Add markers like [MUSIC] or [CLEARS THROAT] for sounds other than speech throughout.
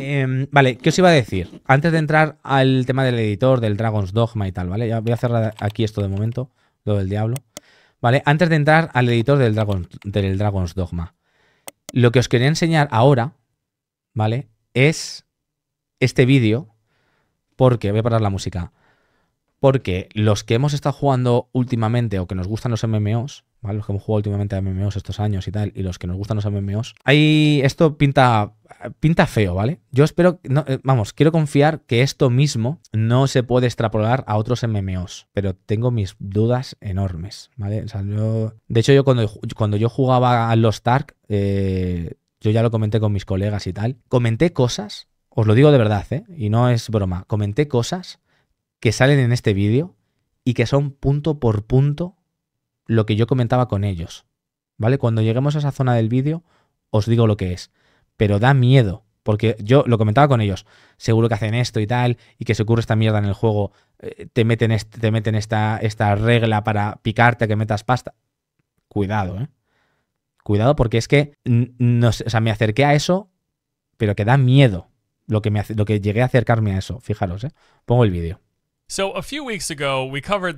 Em, vale, ¿qué os iba a decir? Antes de entrar al tema del editor, del Dragon's Dogma y tal, ¿vale? Ya voy a cerrar aquí esto de momento, lo del diablo. ¿Vale? Antes de entrar al editor del, del Dragon's Dogma. Lo que os quería enseñar ahora, ¿vale? Es este vídeo. Porque, voy a parar la música. Porque los que hemos estado jugando últimamente o que nos gustan los MMOs, los que hemos jugado últimamente a MMOs estos años y tal, y los que nos gustan los MMOs. Ahí esto pinta, pinta feo, ¿vale? Yo espero, no, eh, vamos, quiero confiar que esto mismo no se puede extrapolar a otros MMOs, pero tengo mis dudas enormes, ¿vale? de hecho, yo cuando, cuando yo jugaba a los stark eh, yo ya lo comenté con mis colegas y tal, comenté cosas, os lo digo de verdad, ¿eh? Y no es broma, comenté cosas que salen en este vídeo y que son punto por punto lo que yo comentaba con ellos. ¿Vale? Cuando lleguemos a esa zona del vídeo, os digo lo que es. Pero da miedo, porque yo lo comentaba con ellos. Seguro que hacen esto y tal, y que se ocurre esta mierda en el juego. Eh, te meten, te meten esta, esta regla para picarte, que metas pasta. Cuidado, ¿eh? Cuidado, porque es que o sea, me acerqué a eso, pero que da miedo lo que, me, lo que llegué a acercarme a eso. Fijaros, ¿eh? Pongo el vídeo. weeks we covered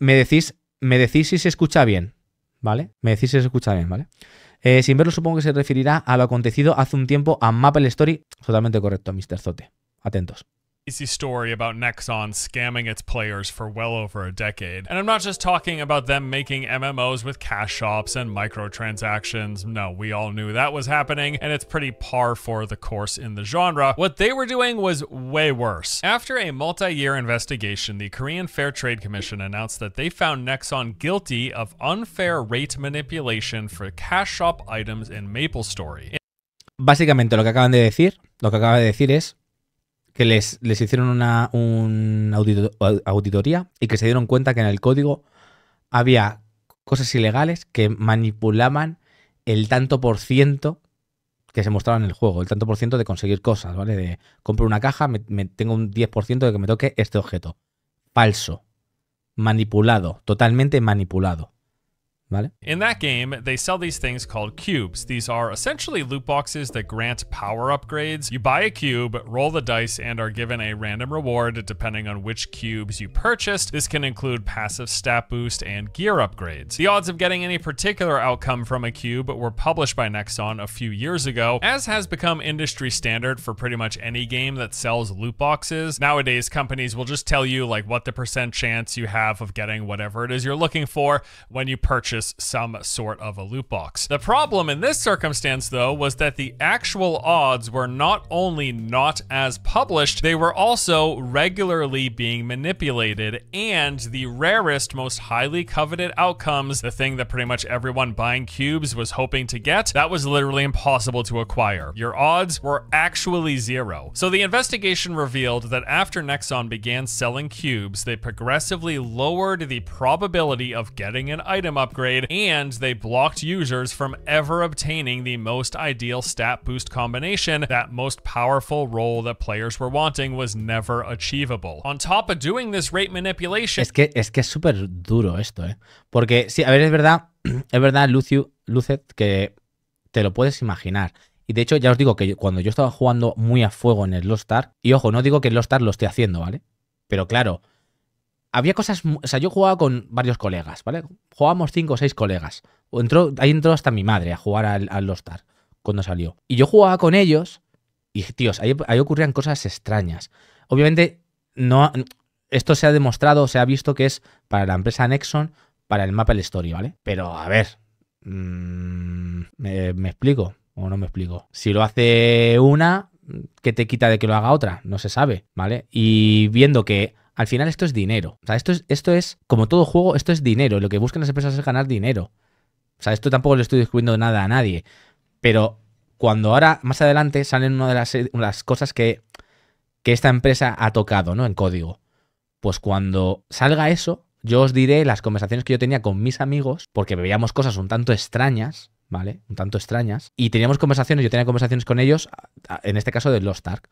Me decís me decís si se escucha bien, ¿vale? Me decís si se escucha bien, ¿vale? Eh, sin verlo, supongo que se referirá a lo acontecido hace un tiempo a Maple Story. Totalmente correcto, Mr. Zote. Atentos. crazy story about Nexon scamming its players for well over a decade. And I'm not just talking about them making MMOs with cash shops and microtransactions. No, we all knew that was happening, and it's pretty par for the course in the genre. What they were doing was way worse. After a multi-year investigation, the Korean Fair Trade Commission announced that they found Nexon guilty of unfair rate manipulation for cash shop items in MapleStory. Básicamente lo que acaban de decir, lo que acaba de decir es que les, hicieron una un auditoría y que se dieron cuenta que en el código había cosas ilegales que manipulaban el tanto por ciento que se mostraba en el juego, el tanto por ciento de conseguir cosas, ¿vale? De compro una caja, me, me tengo un 10% de que me toque este objeto. Falso. Manipulado, totalmente manipulado. Vale. In that game, they sell these things called cubes. These are essentially loot boxes that grant power upgrades. You buy a cube, roll the dice, and are given a random reward depending on which cubes you purchased. This can include passive stat boost and gear upgrades. The odds of getting any particular outcome from a cube were published by Nexon a few years ago, as has become industry standard for pretty much any game that sells loot boxes. Nowadays, companies will just tell you like what the percent chance you have of getting whatever it is you're looking for when you purchase some sort of a loot box. The problem in this circumstance, though, was that the actual odds were not only not as published, they were also regularly being manipulated, and the rarest, most highly coveted outcomes, the thing that pretty much everyone buying cubes was hoping to get, that was literally impossible to acquire. Your odds were actually zero. So the investigation revealed that after Nexon began selling cubes, they progressively lowered the probability of getting an item upgrade and they blocked users from ever obtaining the most ideal stat boost combination, that most powerful role that players were wanting was never achievable. On top of doing this rate manipulation... Es que es súper duro esto, ¿eh? Porque, sí, a ver, es verdad, [CLEARS THROAT] es verdad, Lucio, Lucet, que te lo puedes imaginar. Y de hecho, ya os digo que cuando yo estaba jugando muy a fuego en el Lost Star, y ojo, no digo que el Lost Star lo esté haciendo, ¿vale? Pero claro, había cosas, o sea, yo jugaba con varios colegas, ¿vale? Jugábamos cinco o seis colegas. entró, ahí entró hasta mi madre a jugar al, al Lost cuando salió. Y yo jugaba con ellos y, tíos, ahí, ocurrían cosas extrañas. Obviamente, no, esto se ha demostrado, se ha visto que es para la empresa Nexon, para el Maple Story, ¿vale? Pero a ver, ¿me, mm, eh, ¿me, explico o no me explico? Si lo hace una, ¿qué te quita de que lo haga otra? No se sabe, ¿vale? Y viendo que al final esto es dinero. O sea, esto es, esto es, como todo juego, esto es dinero. Lo que buscan las empresas es ganar dinero. O sea, esto tampoco le estoy descubriendo nada a nadie. Pero cuando ahora, más adelante, salen una de las, cosas que, que esta empresa ha tocado, ¿no? En código. Pues cuando salga eso, yo os diré las conversaciones que yo tenía con mis amigos, porque veíamos cosas un tanto extrañas, ¿vale? Un tanto extrañas. Y teníamos conversaciones, yo tenía conversaciones con ellos, en este caso de Lost Ark.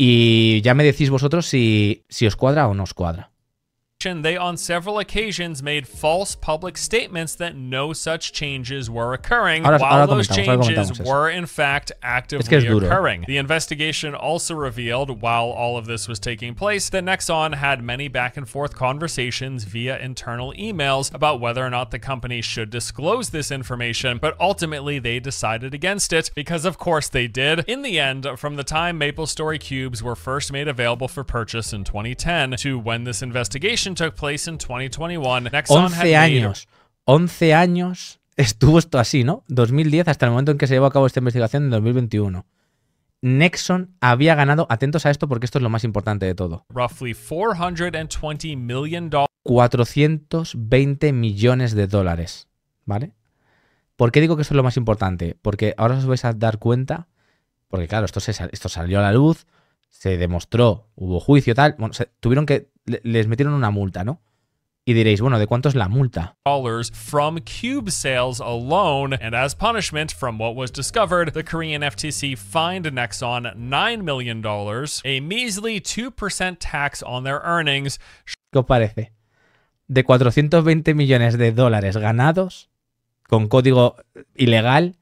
Y ya me decís vosotros si, os cuadra o no os cuadra. they on several occasions made false public statements that no such changes were occurring, ahora, while ahora those changes were in fact actively es que occurring. The investigation also revealed, while all of this was taking place, that Nexon had many back and forth conversations via internal emails about whether or not the company should disclose this information, but ultimately they decided against it because, of course, they did. In the end, from the time MapleStory cubes were first made available for purchase in 2010 to when this investigation took place in 2021. 11 años. 11 años estuvo esto así, ¿no? 2010 hasta el momento en que se llevó a cabo esta investigación en 2021. Nexon había ganado, atentos a esto porque esto es lo más importante de todo. 420 420 millones de dólares, ¿vale? ¿Por qué digo que esto es lo más importante? Porque ahora os vais a dar cuenta, porque claro, esto, esto salió a la luz, se demostró, hubo juicio, tal. tuvieron que. Les metieron una multa, ¿no? Y diréis, bueno, ¿de cuánto es la multa? from cube sales alone, and as punishment from what was discovered, the Korean FTC fined Nexon $9 million, a measly 2% tax on their earnings. ¿Qué os parece? De 420 millones de dólares ganados con código ilegal,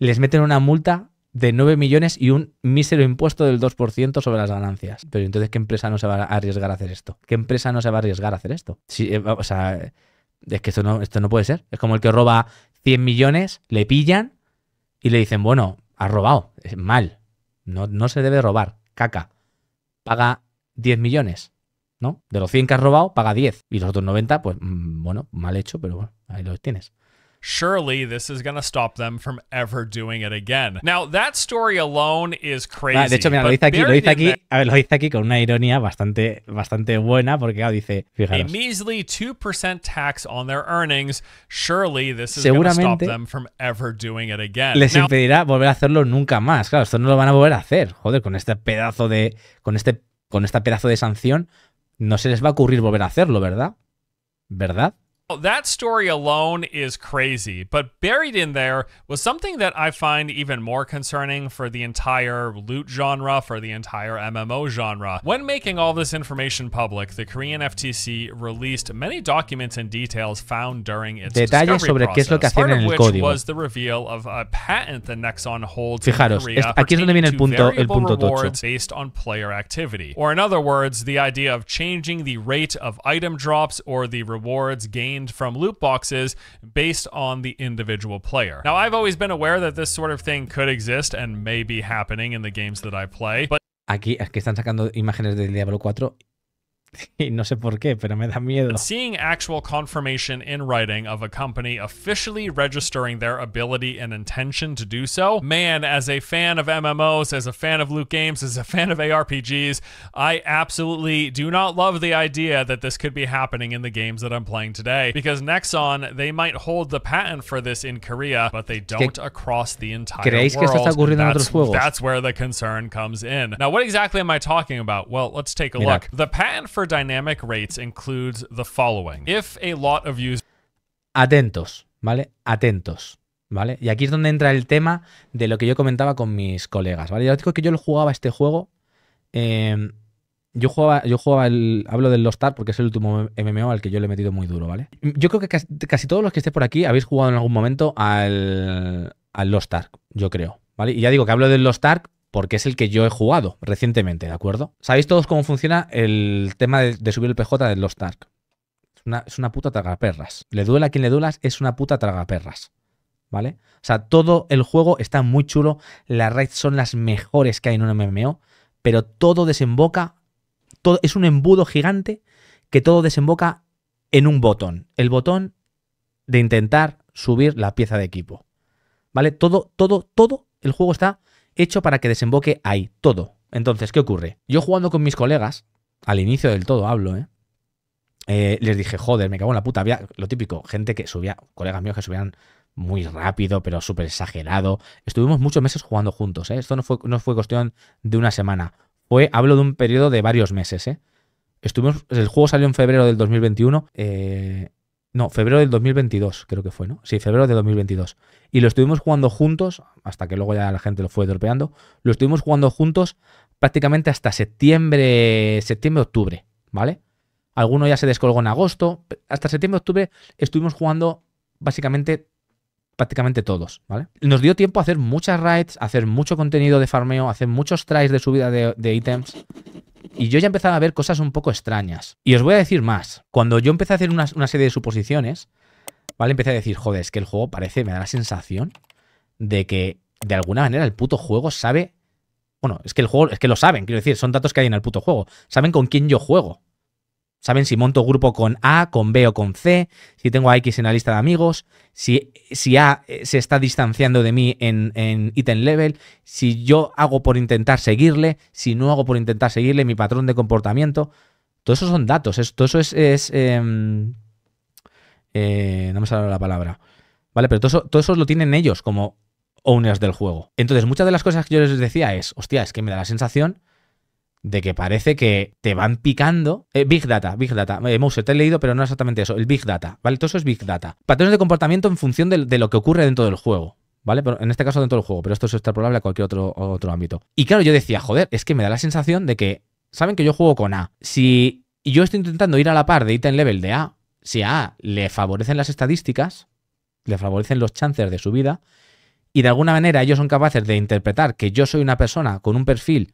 les meten una multa de 9 millones y un mísero impuesto del 2% sobre las ganancias. Pero entonces, ¿qué empresa no se va a arriesgar a hacer esto? ¿Qué empresa no se va a arriesgar a hacer esto? Eh, o sea, es que esto no, esto no puede ser. Es como el que roba 100 millones, le pillan y le dicen, bueno, has robado, es mal, no, no se debe robar, caca. Paga 10 millones, ¿no? De los 100 que has robado, paga 10. Y los otros 90, pues mm, bueno, mal hecho, pero bueno, ahí los tienes surely this is going to stop them from ever doing it again. Now, that story alone is crazy. Ah, de hecho, mira, lo dice aquí, lo dice aquí, a ver, lo dice aquí con una ironía bastante, bastante buena porque claro, dice, fijaros. A measly 2% tax on their earnings, surely this is going to stop them from ever doing it again. Les Now, impedirá volver a hacerlo nunca más. Claro, esto no lo van a volver a hacer. Joder, con este pedazo de con este con esta pedazo de sanción no se les va a ocurrir volver a hacerlo, ¿verdad? ¿Verdad? Oh, that story alone is crazy, but buried in there was something that I find even more concerning for the entire loot genre, for the entire MMO genre. When making all this information public, the Korean FTC released many documents and details found during its Detalles sobre process, qué es lo que hacían en el código. was the reveal of a patent that Nexon holds Fijaros, in Korea aquí es donde viene el punto, el punto tocho. based on player activity. Or in other words, the idea of changing the rate of item drops or the rewards gained from loot boxes based on the individual player. Now, I've always been aware that this sort of thing could exist and may be happening in the games that I play, but Aquí es que están sacando imágenes del Diablo 4 [LAUGHS] y no sé por qué, pero me da miedo. Seeing actual confirmation in writing of a company officially registering their ability and intention to do so, man, as a fan of MMOs, as a fan of loot games, as a fan of ARPGs, I absolutely do not love the idea that this could be happening in the games that I'm playing today. Because Nexon, they might hold the patent for this in Korea, but they don't across the entire world. that's, that's where the concern comes in. Now, what exactly am I talking about? Well, let's take a look. The patent for dynamic rates includes the following. Atentos, ¿vale? Atentos. ¿Vale? Y aquí es donde entra el tema de lo que yo comentaba con mis colegas, ¿vale? Yo digo que yo lo jugaba este juego. Em, yo jugaba, yo jugaba el. Hablo del Lost Ark porque es el último MMO al que yo le he metido muy duro, ¿vale? Yo creo que casi, todos los que estéis por aquí habéis jugado en algún momento al, al Lost Ark, yo creo. ¿Vale? Y ya digo que hablo del Lost Ark porque es el que yo he jugado recientemente, ¿de acuerdo? Sabéis todos cómo funciona el tema de, subir el PJ de los Tark. Es una, es una puta tragaperras. Le duela a quien le duelas, es una puta tragaperras. ¿Vale? O sea, todo el juego está muy chulo. Las raids son las mejores que hay en un MMO, pero todo desemboca. Todo, es un embudo gigante que todo desemboca en un botón. El botón de intentar subir la pieza de equipo. ¿Vale? Todo, todo, todo el juego está hecho para que desemboque ahí, todo. Entonces, ¿qué ocurre? Yo jugando con mis colegas, al inicio del todo hablo, ¿eh? ¿eh? les dije, joder, me cago en la puta. Había lo típico, gente que subía, colegas míos que subían muy rápido, pero súper exagerado. Estuvimos muchos meses jugando juntos, ¿eh? Esto no fue, no fue cuestión de una semana. Fue, hablo de un periodo de varios meses, ¿eh? Estuvimos, el juego salió en febrero del 2021. Eh, no, febrero del 2022 creo que fue, ¿no? Sí, febrero de 2022. Y lo estuvimos jugando juntos, hasta que luego ya la gente lo fue dropeando. lo estuvimos jugando juntos prácticamente hasta septiembre, septiembre-octubre, ¿vale? Alguno ya se descolgó en agosto, hasta septiembre-octubre estuvimos jugando básicamente prácticamente todos, ¿vale? Nos dio tiempo a hacer muchas raids, hacer mucho contenido de farmeo, hacer muchos tries de subida de, de ítems, y yo ya empezaba a ver cosas un poco extrañas. Y os voy a decir más. Cuando yo empecé a hacer una, una serie de suposiciones, ¿vale? Empecé a decir, joder, es que el juego parece, me da la sensación de que de alguna manera el puto juego sabe. Bueno, es que el juego, es que lo saben, quiero decir, son datos que hay en el puto juego. Saben con quién yo juego. Saben si monto grupo con A, con B o con C, si tengo a X en la lista de amigos, si, si A eh, se está distanciando de mí en, en level, si yo hago por intentar seguirle, si no hago por intentar seguirle, mi patrón de comportamiento. Todo eso son datos, todo eso es... Em, eh, no me la palabra. ¿Vale? Pero todo eso, todo eso lo tienen ellos como owners del juego. Entonces, muchas de las cosas que yo les decía es, hostia, es que me da la sensación de que parece que te van picando. Eh, big Data, Big Data. Eh, te he leído, pero no es exactamente eso. El Big Data, ¿vale? Todo eso es Big Data. Patrones de comportamiento en función de, lo que ocurre dentro del juego. ¿Vale? Pero en este caso dentro del juego, pero esto es extrapolable a cualquier otro, otro ámbito. Y claro, yo decía, joder, es que me da la sensación de que, saben que yo juego con A. Si yo estoy intentando ir a la par de en level de A, si a A le favorecen las estadísticas, le favorecen los chances de su vida. y de alguna manera ellos son capaces de interpretar que yo soy una persona con un perfil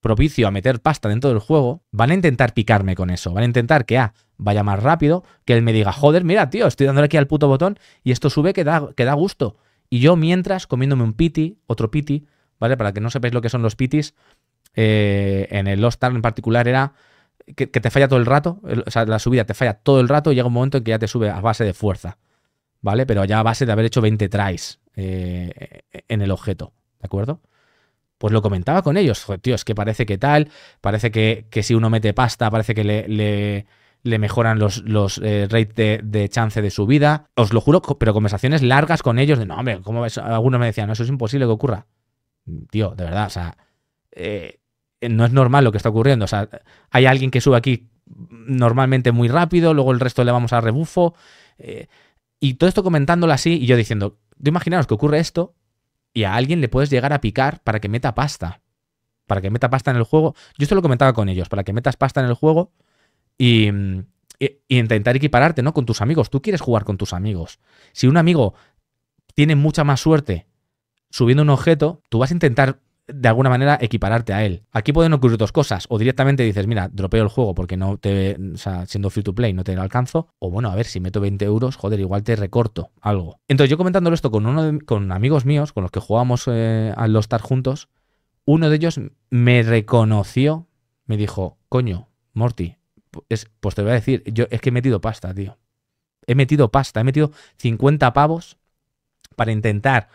propicio a meter pasta dentro del juego, van a intentar picarme con eso. Van a intentar que A vaya más rápido, que él me diga, joder, mira, tío, estoy dándole aquí al puto botón y esto sube que da, que da gusto. Y yo mientras comiéndome un piti, otro piti, ¿vale? Para que no sepáis lo que son los pitis, eh, en el Lost Ark en particular era que, te falla todo el rato, o sea, la subida te falla todo el rato y llega un momento en que ya te sube a base de fuerza, ¿vale? Pero ya a base de haber hecho 20 tries eh, en el objeto, ¿de acuerdo? pues lo comentaba con ellos. tío, es que parece que tal, parece que, que si uno mete pasta, parece que le, le, mejoran los, los eh, rates de, chance de su vida. Os lo juro, pero conversaciones largas con ellos de, no, hombre, ¿cómo ves? algunos me decían, no, eso es imposible que ocurra. Mm, tío, de verdad, o sea, eh, no es normal lo que está ocurriendo. O sea, hay alguien que sube aquí normalmente muy rápido, luego el resto le vamos a rebufo. Eh, y todo esto comentándolo así y yo diciendo, imaginaos que ocurre esto y a alguien le puedes llegar a picar para que meta pasta. Para que meta pasta en el juego. Yo esto lo comentaba con ellos, para que metas pasta en el juego y, mm, y, intentar equipararte, ¿no? Con tus amigos. Tú quieres jugar con tus amigos. Si un amigo tiene mucha más suerte subiendo un objeto, tú vas a intentar de alguna manera equipararte a él. Aquí pueden ocurrir dos cosas. O directamente dices, mira, dropeo el juego porque no te, o sea, siendo free to play no te alcanzo. O bueno, a ver, si meto 20 euros, joder, igual te recorto algo. Entonces yo comentándolo esto con uno de, con amigos míos, con los que jugábamos eh, al estar juntos, uno de ellos me reconoció, me dijo, coño, Morty, es, pues te voy a decir, yo es que he metido pasta, tío. He metido pasta, he metido 50 pavos para intentar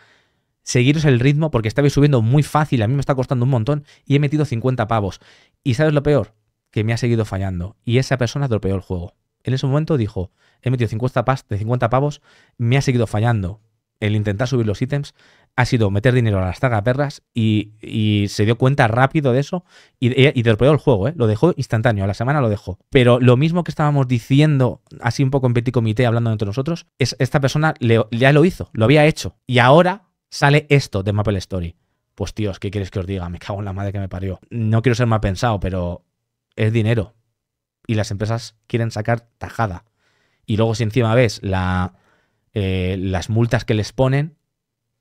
seguiros el ritmo porque estabais subiendo muy fácil, a mí me está costando un montón y he metido 50 pavos. ¿Y sabes lo peor? Que me ha seguido fallando y esa persona dropeó el juego. En ese momento dijo, he metido 50, de pavos, me ha seguido fallando. El intentar subir los ítems ha sido meter dinero a las perras y, se dio cuenta rápido de eso y, y dropeó el juego, ¿eh? lo dejó instantáneo, a la semana lo dejó. Pero lo mismo que estábamos diciendo, así un poco en petit comité, hablando entre nosotros, es, esta persona ya lo hizo, lo había hecho. Y ahora sale esto de Maple Story. Pues tíos, ¿qué quieres que os diga? Me cago en la madre que me parió. No quiero ser mal pensado, pero es dinero. Y las empresas quieren sacar tajada. Y luego si encima ves la, eh, las multas que les ponen,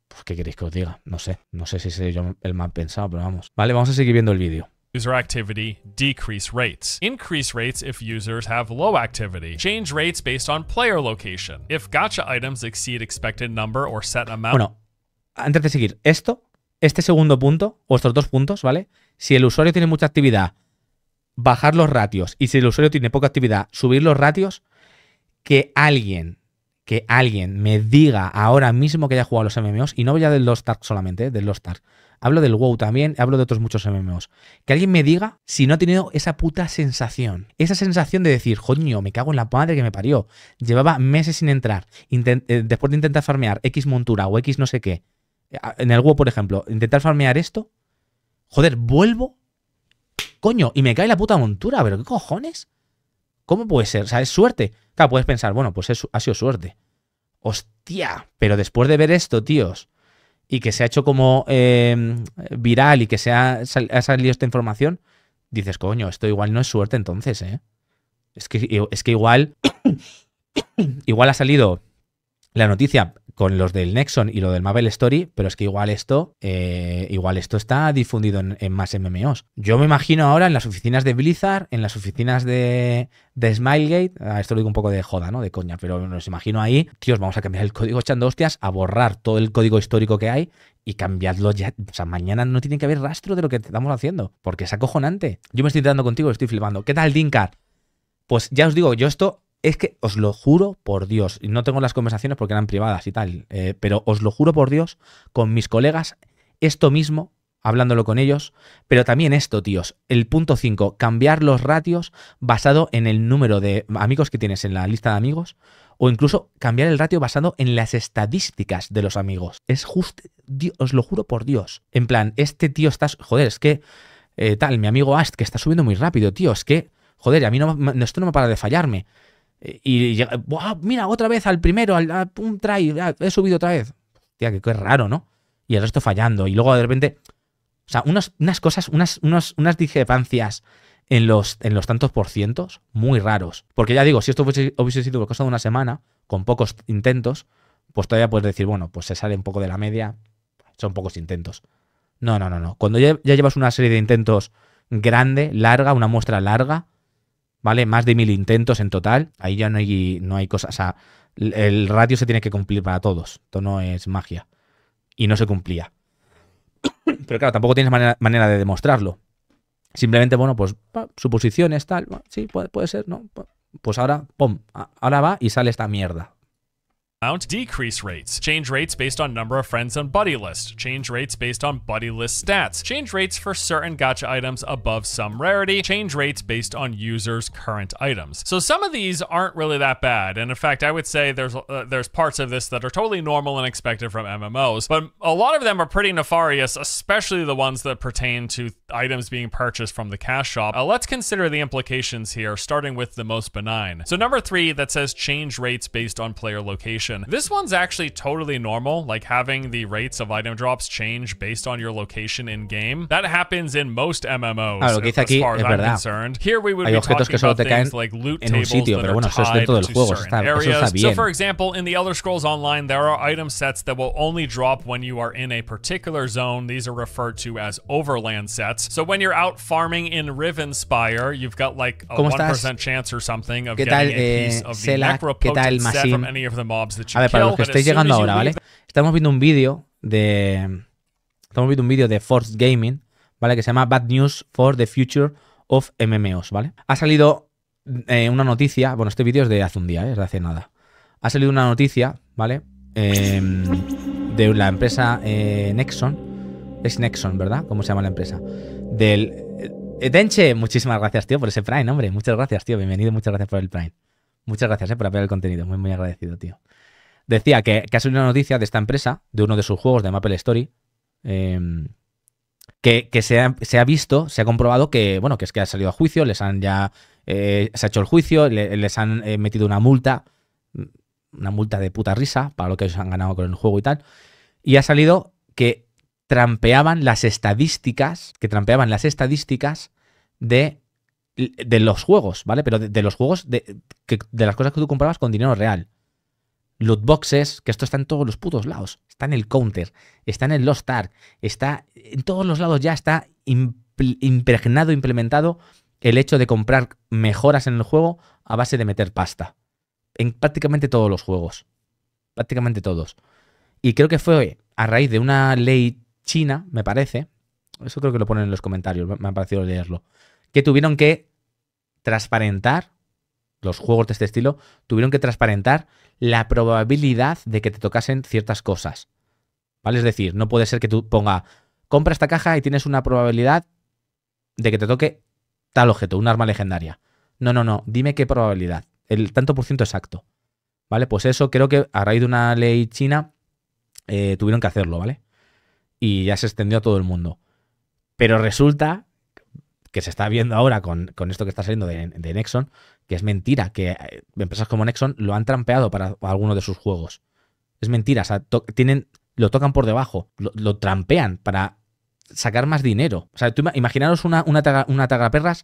pues ¿qué queréis que os diga? No sé. No sé si soy yo el mal pensado, pero vamos. Vale, vamos a seguir viendo el vídeo. user activity, decrease rates. Increase rates if users have low activity. Change rates based on player location. If gotcha items exceed expected number or set amount. Bueno, antes de seguir, esto, este segundo punto, o estos dos puntos, ¿vale? Si el usuario tiene mucha actividad, bajar los ratios. Y si el usuario tiene poca actividad, subir los ratios. Que alguien, que alguien me diga ahora mismo que haya jugado los MMOs, y no voy a del Lost Ark solamente, ¿eh? del Lost Ark. Hablo del WoW también, hablo de otros muchos MMOs. Que alguien me diga si no ha tenido esa puta sensación. Esa sensación de decir, coño, me cago en la madre que me parió. Llevaba meses sin entrar. Eh, después de intentar farmear X montura o X no sé qué en el WoW, por ejemplo, intentar farmear esto, joder, vuelvo, coño, y me cae la puta montura, pero ¿qué cojones? ¿Cómo puede ser? O sea, es suerte. Claro, puedes pensar, bueno, pues ha sido suerte. Hostia, pero después de ver esto, tíos, y que se ha hecho como em, viral y que se ha, salido esta información, dices, coño, esto igual no es suerte entonces, ¿eh? Es que, es que igual, [COUGHS] igual ha salido la noticia con los del Nexon y lo del Mabel Story, pero es que igual esto, eh, igual esto está difundido en, más MMOs. Yo me imagino ahora en las oficinas de Blizzard, en las oficinas de, de Smilegate, ah, esto lo digo un poco de joda, ¿no? De coña, pero nos imagino ahí, tíos, vamos a cambiar el código echando hostias, a borrar todo el código histórico que hay y cambiarlo ya. O sea, mañana no tiene que haber rastro de lo que estamos haciendo, porque es acojonante. Yo me estoy dando contigo, estoy filmando. ¿Qué tal, Dinkar? Pues ya os digo, yo esto es que os lo juro por Dios, y no tengo las conversaciones porque eran privadas y tal, eh, pero os lo juro por Dios, con mis colegas, esto mismo, hablándolo con ellos, pero también esto, tíos, el punto 5, cambiar los ratios basado en el número de amigos que tienes en la lista de amigos, o incluso cambiar el ratio basado en las estadísticas de los amigos. Es justo, os lo juro por Dios. En plan, este tío está, joder, es que eh, tal, mi amigo Ast, que está subiendo muy rápido, tío, es que, joder, a mí no, esto no me para de fallarme. Y llega, mira, otra vez al primero, al, un try, he subido otra vez. Tía, que, es raro, ¿no? Y el resto fallando. Y luego de repente, o sea, unas cosas, unas, discrepancias en los, en los tantos por cientos muy raros. Porque ya digo, si esto hubiese, hubiese sido cosa de una semana, con pocos intentos, pues todavía puedes decir, bueno, pues se sale un poco de la media, son pocos intentos. No, no, no, no. Cuando ya llevas una serie de intentos grande, larga, una muestra larga, ¿vale? Más de mil intentos en total. Ahí ya no hay, no hay cosas. O sea, el ratio se tiene que cumplir para todos. Esto no es magia. Y no se cumplía. [COUGHS] Pero claro, tampoco tienes manera, de demostrarlo. Simplemente, bueno, pues suposiciones, tal. Sí, puede, puede ser, ¿no? Pues ahora, ¡pum! Ahora va y sale esta mierda. Amount decrease rates. Change rates based on number of friends on buddy list. Change rates based on buddy list stats. Change rates for certain gotcha items above some rarity. Change rates based on users' current items. So some of these aren't really that bad, and in fact, I would say there's uh, there's parts of this that are totally normal and expected from MMOs, but a lot of them are pretty nefarious, especially the ones that pertain to items being purchased from the cash shop. Uh, let's consider the implications here, starting with the most benign. So number three that says change rates based on player location location. This one's actually totally normal, like having the rates of item drops change based on your location in game. That happens in most MMOs, ah, as far as I'm verdad. concerned. Here we would Hay be objetos like loot tables sitio, pero bueno, eso es dentro del está, está bien. So for example, in The Elder Scrolls Online, there are item sets that will only drop when you are in a particular zone. These are referred to as overland sets. So when you're out farming in Rivenspire, you've got like a 1% chance or something of getting tal, a piece eh, of the Necropotent set from any of the mobs A ver, para los que estéis llegando ahora, ¿vale? Estamos viendo un vídeo de. Estamos viendo un vídeo de Force Gaming, ¿vale? Que se llama Bad News for the Future of MMOs, ¿vale? Ha salido eh, una noticia. Bueno, este vídeo es de hace un día, ¿eh? es de hace nada. Ha salido una noticia, ¿vale? Em, de la empresa eh, Nexon. Es Nexon, ¿verdad? ¿Cómo se llama la empresa? Del. Denche, muchísimas gracias, tío, por ese Prime, hombre. Muchas gracias, tío. Bienvenido, muchas gracias por el Prime. Muchas gracias eh, por apoyar el contenido. Muy, muy agradecido, tío. Decía que, ha salido una noticia de esta empresa, de uno de sus juegos de Maple Story, em, que, se, ha, visto, se ha comprobado que, bueno, que es que ha salido a juicio, les han ya, eh, se ha hecho el juicio, les han eh, metido una multa, una multa de puta risa para lo que ellos han ganado con el juego y tal, y ha salido que trampeaban las estadísticas, que trampeaban las estadísticas de, los juegos, ¿vale? Pero de, los juegos, de, que, de las cosas que tú comprabas con dinero real loot boxes, que esto está en todos los putos lados. Está en el Counter, está en el Lost Ark, está en todos los lados ya está impregnado, implementado el hecho de comprar mejoras en el juego a base de meter pasta. En prácticamente todos los juegos. Prácticamente todos. Y creo que fue a raíz de una ley china, me parece. Eso creo que lo ponen en los comentarios, me ha parecido leerlo. Que tuvieron que transparentar los juegos de este estilo tuvieron que transparentar la probabilidad de que te tocasen ciertas cosas. ¿Vale? Es decir, no puede ser que tú ponga, compra esta caja y tienes una probabilidad de que te toque tal objeto, un arma legendaria. No, no, no, dime qué probabilidad, el tanto por ciento exacto. ¿Vale? Pues eso creo que a raíz de una ley china eh, tuvieron que hacerlo, ¿vale? Y ya se extendió a todo el mundo. Pero resulta que se está viendo ahora con, esto que está saliendo de Nexon, que es mentira, que eh, empresas como Nexon lo han trampeado para alguno de sus juegos. Es mentira, tienen, lo tocan por debajo, lo, trampean para sacar más dinero. O sea, imaginaros una, una, taga, una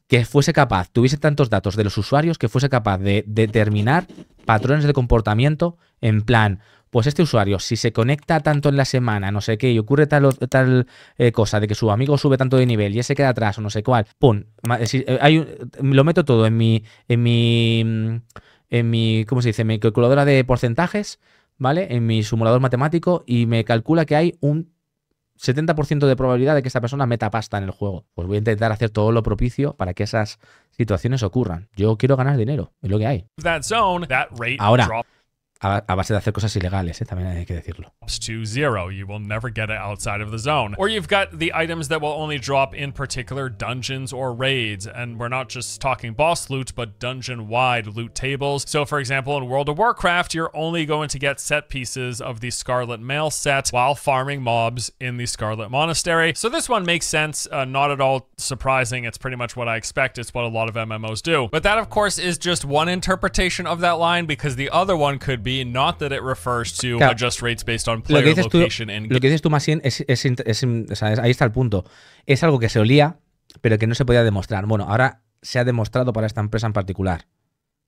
que fuese capaz, tuviese tantos datos de los usuarios, que fuese capaz de determinar patrones de comportamiento en plan, pues este usuario, si se conecta tanto en la semana, no sé qué, y ocurre tal, tal eh, cosa de que su amigo sube tanto de nivel y ese queda atrás o no sé cuál, pum, hay lo meto todo en mi, en mi, mm, en mi, ¿cómo se dice? mi calculadora de porcentajes, ¿vale? En mi simulador matemático y me calcula que hay un 70% de probabilidad de que esta persona meta pasta en el juego. Pues voy a intentar hacer todo lo propicio para que esas situaciones ocurran. Yo quiero ganar dinero, es lo que hay. Ahora, a, a base de hacer cosas ilegales, ¿eh? también hay que decirlo. To zero, you will never get it outside of the zone. Or you've got the items that will only drop in particular dungeons or raids, and we're not just talking boss loot, but dungeon-wide loot tables. So for example, in World of Warcraft, you're only going to get set pieces of the Scarlet Mail set while farming mobs in the Scarlet Monastery. So this one makes sense, uh, not at all surprising. It's pretty much what I expect. It's what a lot of MMOs do. But that, of course, is just one interpretation of that line because the other one could be not that it refers rates based on lo que dices tú, más bien ahí está el punto. Es algo que se olía, pero que no se podía demostrar. Bueno, ahora se ha demostrado para esta empresa en particular.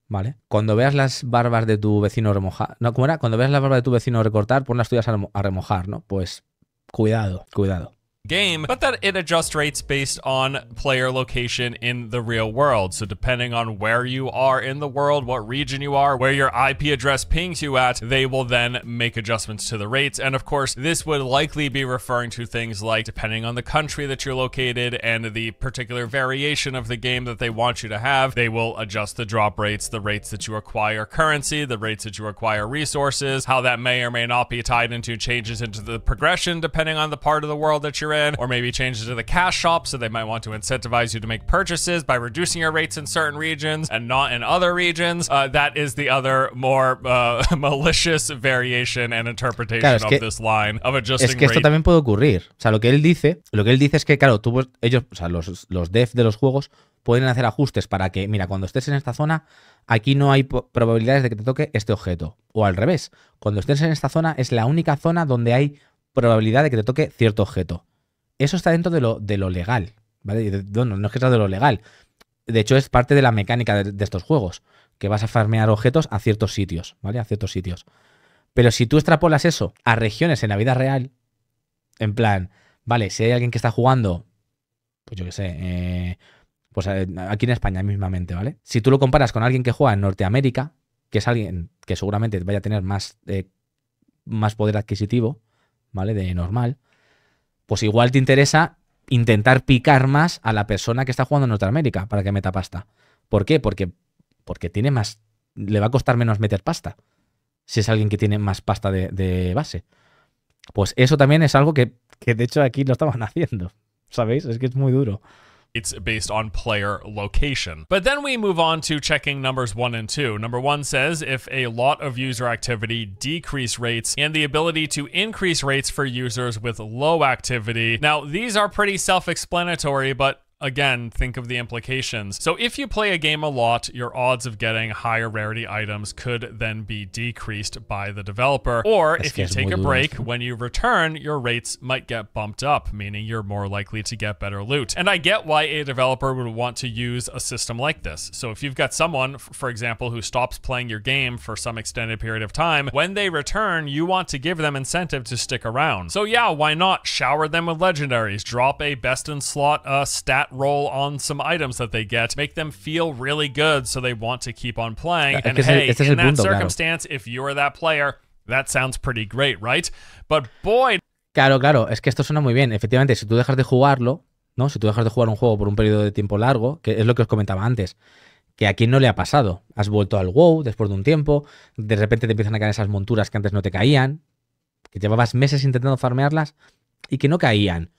¿Vale? Cuando veas las barbas de tu vecino remojar. No, ¿cómo Cuando veas las barbas de tu vecino recortar, las tuyas a remojar, ¿no? Pues cuidado, cuidado. game, but that it adjusts rates based on player location in the real world. So depending on where you are in the world, what region you are, where your IP address pings you at, they will then make adjustments to the rates. And of course, this would likely be referring to things like depending on the country that you're located and the particular variation of the game that they want you to have, they will adjust the drop rates, the rates that you acquire currency, the rates that you acquire resources, how that may or may not be tied into changes into the progression depending on the part of the world that you're in, or maybe changes to the cash shop, so they might want to incentivize you to make purchases by reducing your rates in certain regions and not in other regions. Uh, that is the other more uh, [LAUGHS] malicious variation and interpretation claro, of this line of adjusting Es que esto también puede ocurrir. O sea, lo que él dice, lo que él dice es que, claro, tú, pues, ellos, o sea, los, los dev de los juegos pueden hacer ajustes para que, mira, cuando estés en esta zona, aquí no hay probabilidades de que te toque este objeto. O al revés, cuando estés en esta zona es la única zona donde hay probabilidad de que te toque cierto objeto. Eso está dentro de lo, de lo legal, ¿vale? no, es que sea de lo legal. De hecho, es parte de la mecánica de, estos juegos, que vas a farmear objetos a ciertos sitios, ¿vale? A ciertos sitios. Pero si tú extrapolas eso a regiones en la vida real, en plan, vale, si hay alguien que está jugando, pues yo qué sé, eh, pues eh, aquí en España mismamente, ¿vale? Si tú lo comparas con alguien que juega en Norteamérica, que es alguien que seguramente vaya a tener más, eh, más poder adquisitivo, ¿vale? De normal, pues igual te interesa intentar picar más a la persona que está jugando en Norteamérica para que meta pasta. ¿Por qué? Porque, porque tiene más. Le va a costar menos meter pasta. Si es alguien que tiene más pasta de, base. Pues eso también es algo que, de hecho aquí lo estaban [LAUGHS] haciendo. ¿Sabéis? Es que es muy duro. it's based on player location. But then we move on to checking numbers one and two. Number one says if a lot of user activity decrease rates and the ability to increase rates for users with low activity. Now, these are pretty self-explanatory, but Again, think of the implications. So if you play a game a lot, your odds of getting higher rarity items could then be decreased by the developer. Or if you take a break, when you return, your rates might get bumped up, meaning you're more likely to get better loot. And I get why a developer would want to use a system like this. So if you've got someone, for example, who stops playing your game for some extended period of time, when they return, you want to give them incentive to stick around. So yeah, why not shower them with legendaries, drop a best in slot uh, stat roll on some items that they get, make them feel really good so they want to keep on playing. and hey, that circumstance, claro. if you're that player, that sounds pretty great, right? But boy. Claro, claro, es que esto suena muy bien. Efectivamente, si tú dejas de jugarlo, ¿no? Si tú dejas de jugar un juego por un periodo de tiempo largo, que es lo que os comentaba antes, que a no le ha pasado. Has vuelto al WoW después de un tiempo, de repente te empiezan a caer esas monturas que antes no te caían, que llevabas meses intentando farmearlas y que no caían.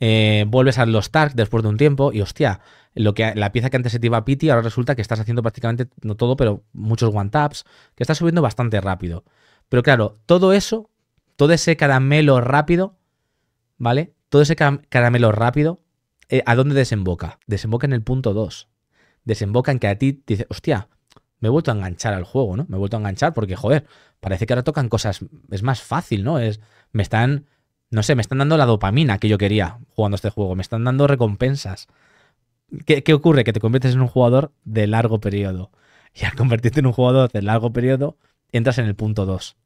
Eh, vuelves a los Tark después de un tiempo y hostia, lo que, la pieza que antes se te iba a piti, ahora resulta que estás haciendo prácticamente, no todo, pero muchos one-taps, que estás subiendo bastante rápido. Pero claro, todo eso, todo ese caramelo rápido, ¿vale? Todo ese caramelo rápido, eh, ¿a dónde desemboca? Desemboca en el punto 2. Desemboca en que a ti dice, hostia, me he vuelto a enganchar al juego, ¿no? Me he vuelto a enganchar porque, joder, parece que ahora tocan cosas, es más fácil, ¿no? Es, me están no sé, me están dando la dopamina que yo quería jugando este juego, me están dando recompensas. ¿Qué, ¿Qué, ocurre? Que te conviertes en un jugador de largo periodo. Y al convertirte en un jugador de largo periodo, entras en el punto 2.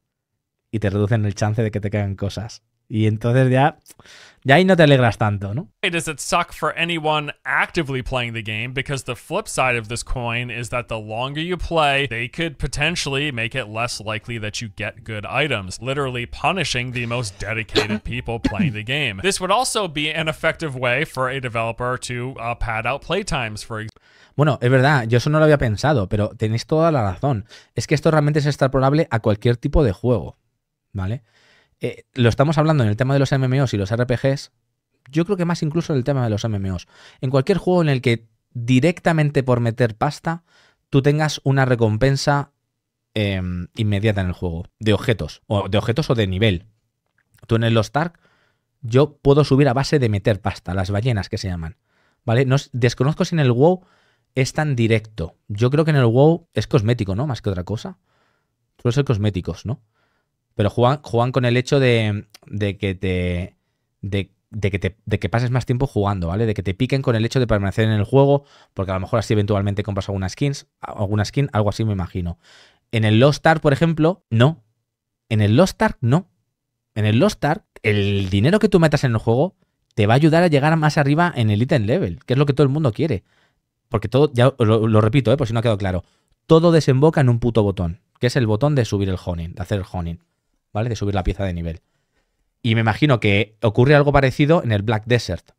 Y te reducen el chance de que te caigan cosas. Y entonces ya ya ahí no te alegras tanto, ¿no? does it suck for anyone actively playing the game because the flip side of this coin is that the longer you play, they could potentially make it less likely that you get good items, literally punishing the most dedicated [COUGHS] people playing the game. This would also be an effective way for a developer to uh, pad out playtimes for example. Bueno, es verdad, yo eso no lo había pensado, pero tenéis toda la razón. Es que esto realmente es extrapolable a cualquier tipo de juego, ¿vale? Eh, lo estamos hablando en el tema de los MMOs y los RPGs, yo creo que más incluso en el tema de los MMOs. En cualquier juego en el que directamente por meter pasta, tú tengas una recompensa em, inmediata en el juego, de objetos, o de objetos o de nivel. Tú en el Lost Ark, yo puedo subir a base de meter pasta, las ballenas que se llaman. ¿Vale? No, desconozco si en el WoW es tan directo. Yo creo que en el WoW es cosmético, ¿no? Más que otra cosa. Suele ser cosméticos, ¿no? pero juegan, con el hecho de, que te... De, que, pases más tiempo jugando, ¿vale? De que te piquen con el hecho de permanecer en el juego, porque a lo mejor así eventualmente compras algunas skins, alguna skin, algo así me imagino. En el Lost Ark, por ejemplo, no. En el Lost Ark, no. En el Lost Ark, el dinero que tú metas en el juego te va a ayudar a llegar más arriba en el item level, que es lo que todo el mundo quiere. Porque todo, ya lo, repito, ¿eh? por si no ha quedado claro, todo desemboca en un puto botón, que es el botón de subir el honing, de hacer el honing. ¿vale? De subir la pieza de nivel. Y me imagino que ocurre algo parecido en el Black Desert,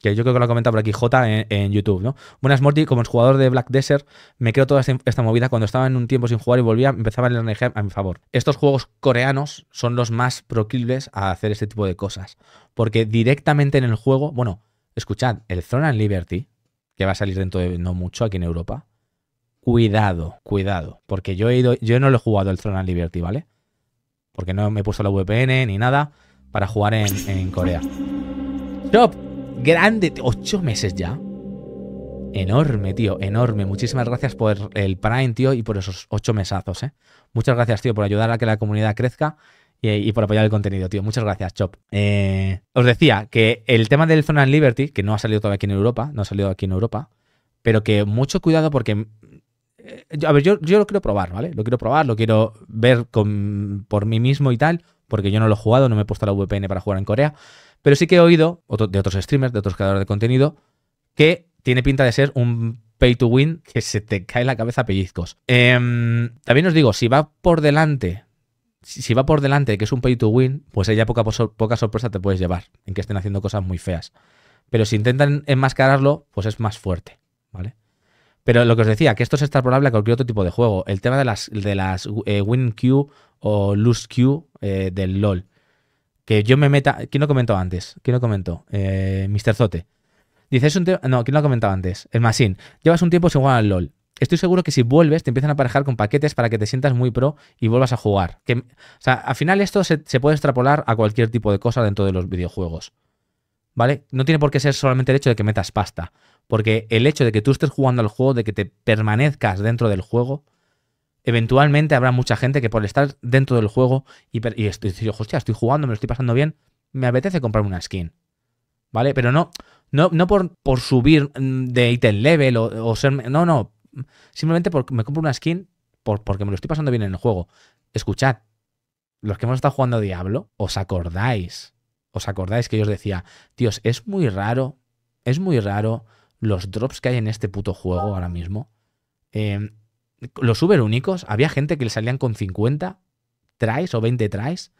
que yo creo que lo ha comentado por aquí J en, YouTube, ¿no? Buenas Morty, como jugador de Black Desert, me creo toda esta movida. Cuando estaba en un tiempo sin jugar y volvía, empezaba el RNG a mi favor. Estos juegos coreanos son los más proclives a hacer este tipo de cosas. Porque directamente en el juego, bueno, escuchad, el Throne and Liberty, que va a salir dentro de no mucho aquí en Europa, cuidado, cuidado. Porque yo he ido, yo no lo he jugado el Throne and Liberty, ¿vale? porque no me he puesto la VPN ni nada para jugar en, Corea. ¡Chop! grande, ocho meses ya. Enorme, tío, enorme. Muchísimas gracias por el Prime, tío, y por esos ocho mesazos, ¿eh? Muchas gracias, tío, por ayudar a que la comunidad crezca y, por apoyar el contenido, tío. Muchas gracias, Chop. Eh, os decía que el tema del Zona Liberty, que no ha salido todavía aquí en Europa, no ha salido aquí en Europa, pero que mucho cuidado porque eh, a ver, yo, lo quiero probar, ¿vale? Lo quiero probar, lo quiero ver por mí mismo y tal, porque yo no lo he jugado, no me he puesto la VPN para jugar en Corea, pero sí que he oído de otros streamers, de otros creadores de contenido, que tiene pinta de ser un pay to win que se te cae la cabeza pellizcos. Em, también os digo, si va por delante si va por delante que es un pay to win, pues ella poca, poca sorpresa te puedes llevar en que estén haciendo cosas muy feas. Pero si intentan enmascararlo, pues es más fuerte. Pero lo que os decía, que esto es extrapolable a cualquier otro tipo de juego. El tema de las, de las eh, win queue o lose queue eh, del LOL. Que yo me meta. ¿Quién lo comentó antes? ¿Quién lo comentó? Eh, Mr. Zote. Dice, es un tema. No, ¿quién lo ha comentado antes? El Sin, Llevas un tiempo sin jugar al LOL. Estoy seguro que si vuelves te empiezan a aparejar con paquetes para que te sientas muy pro y vuelvas a jugar. Que, o sea, al final esto se, se puede extrapolar a cualquier tipo de cosa dentro de los videojuegos. ¿Vale? No tiene por qué ser solamente el hecho de que metas pasta. Porque el hecho de que tú estés jugando al juego, de que te permanezcas dentro del juego, eventualmente habrá mucha gente que por estar dentro del juego y, y estoy hostia, estoy jugando, me lo estoy pasando bien, me apetece comprarme una skin. ¿Vale? Pero no, no, no por, subir mm, de item level o, ser. No, no. Simplemente porque me compro una skin porque me lo estoy pasando bien en el juego. Escuchad, los que hemos estado jugando a Diablo, ¿os acordáis? ¿Os acordáis que yo os decía, tíos, es muy raro, es muy raro los drops que hay en este puto juego ahora mismo. Eh, los uber únicos, había gente que le salían con 50 tries o 20 tries.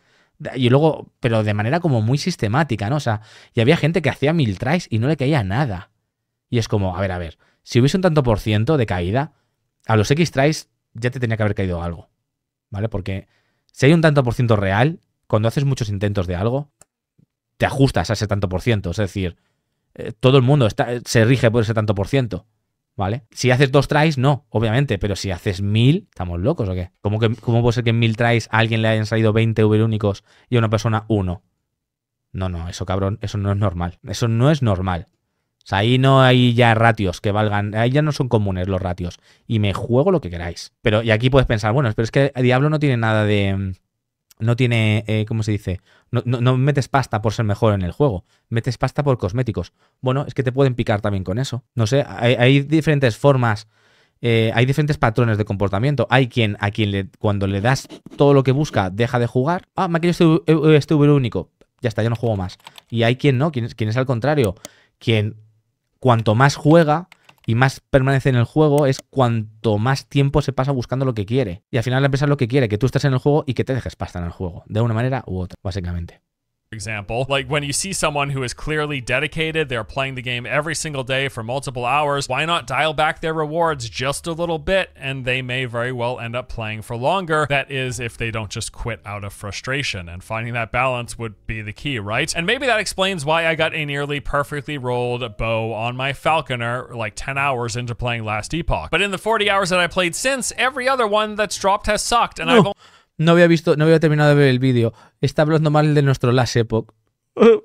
Y luego, pero de manera como muy sistemática, ¿no? O sea, y había gente que hacía mil tries y no le caía nada. Y es como, a ver, a ver, si hubiese un tanto por ciento de caída, a los X tries ya te tenía que haber caído algo. ¿Vale? Porque si hay un tanto por ciento real, cuando haces muchos intentos de algo, te ajustas a ese tanto por ciento. Es decir, eh, todo el mundo está, eh, se rige por ese tanto por ciento. ¿Vale? Si haces dos tries, no, obviamente, pero si haces mil, ¿estamos locos o qué? ¿Cómo, que, puede ser que en mil tries a alguien le hayan salido 20 uber únicos y a una persona uno? No, no, eso cabrón, eso no es normal. Eso no es normal. O sea, ahí no hay ya ratios que valgan, ahí ya no son comunes los ratios. Y me juego lo que queráis. Pero, y aquí puedes pensar, bueno, pero es que Diablo no tiene nada de, no tiene, eh, ¿cómo se dice? No, no, metes pasta por ser mejor en el juego, metes pasta por cosméticos. Bueno, es que te pueden picar también con eso. No sé, hay, diferentes formas, eh, hay diferentes patrones de comportamiento. Hay quien a quien le, cuando le das todo lo que busca deja de jugar. Ah, me ha este, eh, este único. Ya está, ya no juego más. Y hay quien no, quien es al contrario, quien cuanto más juega, y más permanece en el juego es cuanto más tiempo se pasa buscando lo que quiere. Y al final la empresa lo que quiere, que tú estés en el juego y que te dejes pasta en el juego, de una manera u otra, básicamente. example, like when you see someone who is clearly dedicated, they're playing the game every single day for multiple hours, why not dial back their rewards just a little bit and they may very well end up playing for longer. That is if they don't just quit out of frustration and finding that balance would be the key, right? And maybe that explains why I got a nearly perfectly rolled bow on my falconer like 10 hours into playing Last Epoch. But in the 40 hours that I played since, every other one that's dropped has sucked and no. I've only No había visto, no había terminado de ver el vídeo. Está hablando mal de nuestro Last Epoch. [LAUGHS]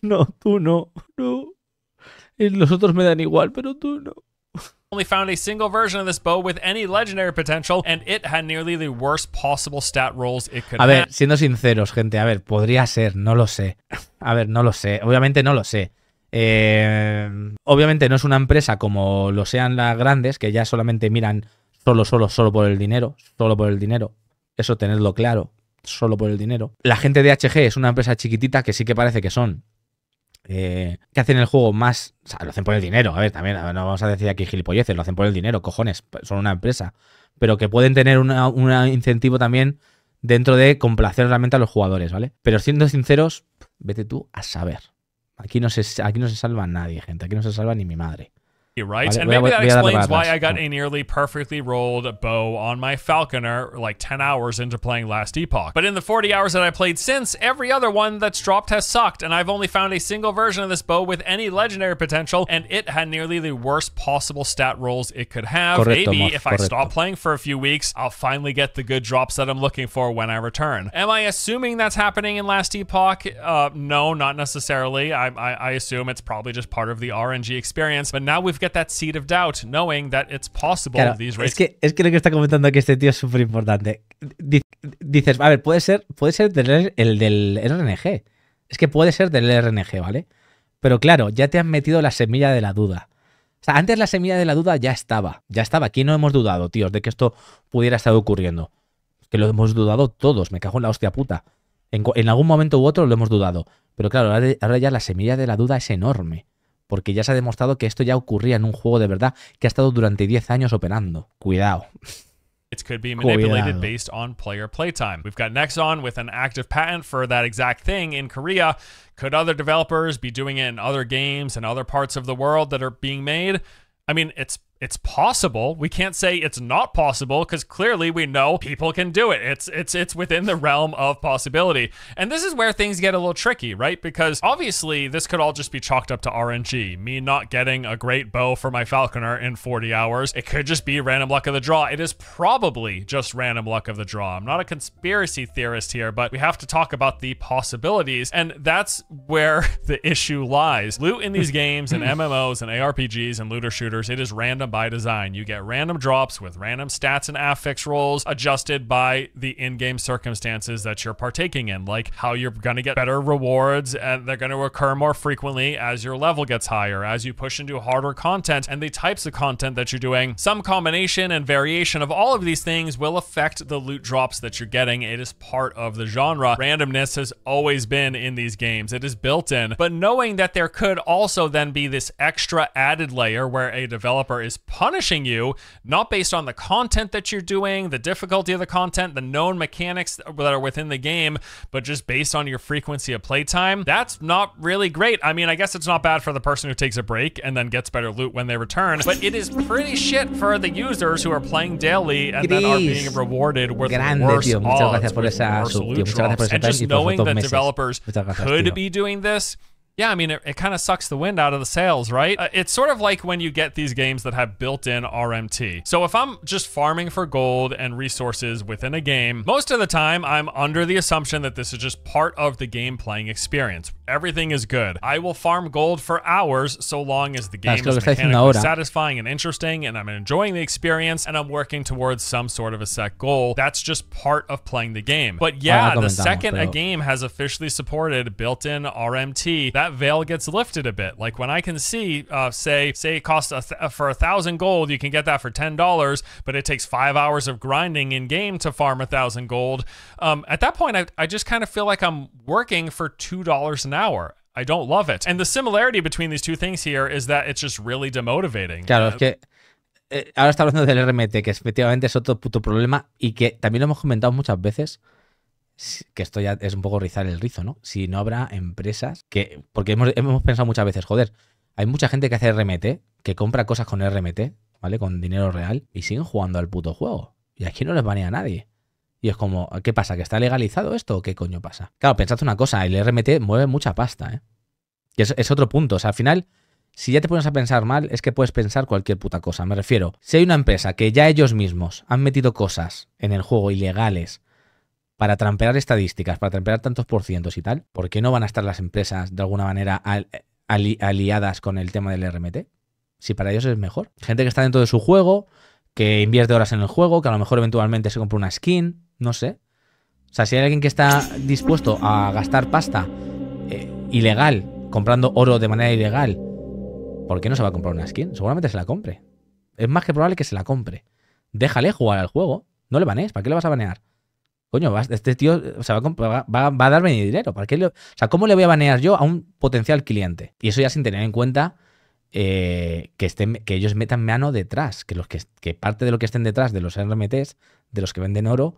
No, tú no. Los otros me dan igual, pero tú no. only found a single version of this bow with any legendary potential, and it had nearly the worst possible stat rolls it could. A ver, siendo sinceros, gente, a ver, podría ser, no lo sé. A ver, no lo sé. Obviamente no lo sé. Eh, obviamente no es una empresa como lo sean las grandes, que ya solamente miran Solo, solo, solo por el dinero. Solo por el dinero. Eso tenerlo claro. Solo por el dinero. La gente de HG es una empresa chiquitita que sí que parece que son. Eh, que hacen el juego más. O sea, lo hacen por el dinero. A ver, también no vamos a decir aquí gilipolleces. Lo hacen por el dinero, cojones. Son una empresa. Pero que pueden tener un incentivo también dentro de complacer realmente a los jugadores, ¿vale? Pero siendo sinceros, vete tú a saber. Aquí no aquí no se salva nadie, gente. Aquí no se salva ni mi madre. Right, and maybe that explains why I got a nearly perfectly rolled bow on my Falconer like 10 hours into playing Last Epoch. But in the 40 hours that I played since, every other one that's dropped has sucked, and I've only found a single version of this bow with any legendary potential, and it had nearly the worst possible stat rolls it could have. Correcto, maybe if correcto. I stop playing for a few weeks, I'll finally get the good drops that I'm looking for when I return. Am I assuming that's happening in Last Epoch? Uh, no, not necessarily. I, I, I assume it's probably just part of the RNG experience, but now we've got Es que, es que lo que está comentando aquí este tío es súper importante. Dices, a ver, puede ser, puede ser del, el del RNG. Es que puede ser del RNG, ¿vale? Pero claro, ya te han metido la semilla de la duda. O sea, antes la semilla de la duda ya estaba. Ya estaba. Aquí no hemos dudado, tíos, de que esto pudiera estar ocurriendo. que lo hemos dudado todos. Me cago en la hostia puta. En, algún momento u otro lo hemos dudado. Pero claro, ahora ya la semilla de la duda es enorme. porque ya se ha demostrado que esto ya ocurría en un juego de verdad que ha estado durante 10 años operando. Cuidado. It could be manipulated Cuidado. based on player playtime. We've got Nexon with an active patent for that exact thing in Korea. Could other developers be doing it in other games and other parts of the world that are being made? I mean, it's it's possible. We can't say it's not possible because clearly we know people can do it. It's it's it's within the realm of possibility. And this is where things get a little tricky, right? Because obviously this could all just be chalked up to RNG. Me not getting a great bow for my falconer in 40 hours. It could just be random luck of the draw. It is probably just random luck of the draw. I'm not a conspiracy theorist here, but we have to talk about the possibilities and that's where [LAUGHS] the issue lies. Loot in these [LAUGHS] games and MMOs and ARPGs and looter shooters, it is random by design. You get random drops with random stats and affix rolls adjusted by the in game circumstances that you're partaking in, like how you're going to get better rewards and uh, they're going to occur more frequently as your level gets higher, as you push into harder content, and the types of content that you're doing. Some combination and variation of all of these things will affect the loot drops that you're getting. It is part of the genre. Randomness has always been in these games, it is built in. But knowing that there could also then be this extra added layer where a developer is punishing you, not based on the content that you're doing, the difficulty of the content, the known mechanics that are within the game, but just based on your frequency of playtime, that's not really great. I mean, I guess it's not bad for the person who takes a break and then gets better loot when they return, but it is pretty shit for the users who are playing daily and then are being rewarded with Grande, worse tío. Muchas odds, gracias por esa sub, tío. Muchas gracias por developers could be doing this yeah, I mean, it, it kind of sucks the wind out of the sails, right? Uh, it's sort of like when you get these games that have built-in RMT. So if I'm just farming for gold and resources within a game, most of the time I'm under the assumption that this is just part of the game playing experience. Everything is good. I will farm gold for hours so long as the game is mechanically satisfying and interesting and I'm enjoying the experience and I'm working towards some sort of a set goal. That's just part of playing the game. But yeah, the second a game has officially supported built-in RMT, that that veil gets lifted a bit. Like when I can see, uh, say, say it costs a th- uh, for a thousand gold, you can get that for ten dollars, but it takes five hours of grinding in game to farm a thousand gold. Um, at that point, I, I just kind of feel like I'm working for two dollars an hour. I don't love it. And the similarity between these two things here is that it's just really demotivating. Claro, uh, es que eh, ahora está hablando del RMT, que efectivamente es otro puto problema y que también lo hemos comentado muchas veces. que esto ya es un poco rizar el rizo, ¿no? Si no habrá empresas que, porque hemos, pensado muchas veces, joder, hay mucha gente que hace RMT, que compra cosas con RMT, ¿vale? Con dinero real y siguen jugando al puto juego. Y aquí no les banea a nadie. Y es como, ¿qué pasa? ¿Que está legalizado esto o qué coño pasa? Claro, pensad una cosa, el RMT mueve mucha pasta, ¿eh? Y es, es otro punto, o sea, al final, si ya te pones a pensar mal, es que puedes pensar cualquier puta cosa. Me refiero, si hay una empresa que ya ellos mismos han metido cosas en el juego ilegales para trampear estadísticas, para trampear tantos por cientos y tal, ¿por qué no van a estar las empresas de alguna manera aliadas con el tema del RMT? Si para ellos es mejor. Gente que está dentro de su juego, que invierte horas en el juego, que a lo mejor eventualmente se compra una skin, no sé. O sea, si hay alguien que está dispuesto a gastar pasta eh, ilegal, comprando oro de manera ilegal, ¿por qué no se va a comprar una skin? Seguramente se la compre. Es más que probable que se la compre. Déjale jugar al juego. No le banees. ¿Para qué le vas a banear? Coño, este tío va, a darme dinero. ¿Para qué o sea, ¿cómo le voy a banear yo a un potencial cliente? Y eso ya sin tener en cuenta eh, que, estén, que ellos metan mano detrás, que, los que, parte de lo que estén detrás de los RMTs, de los que venden oro,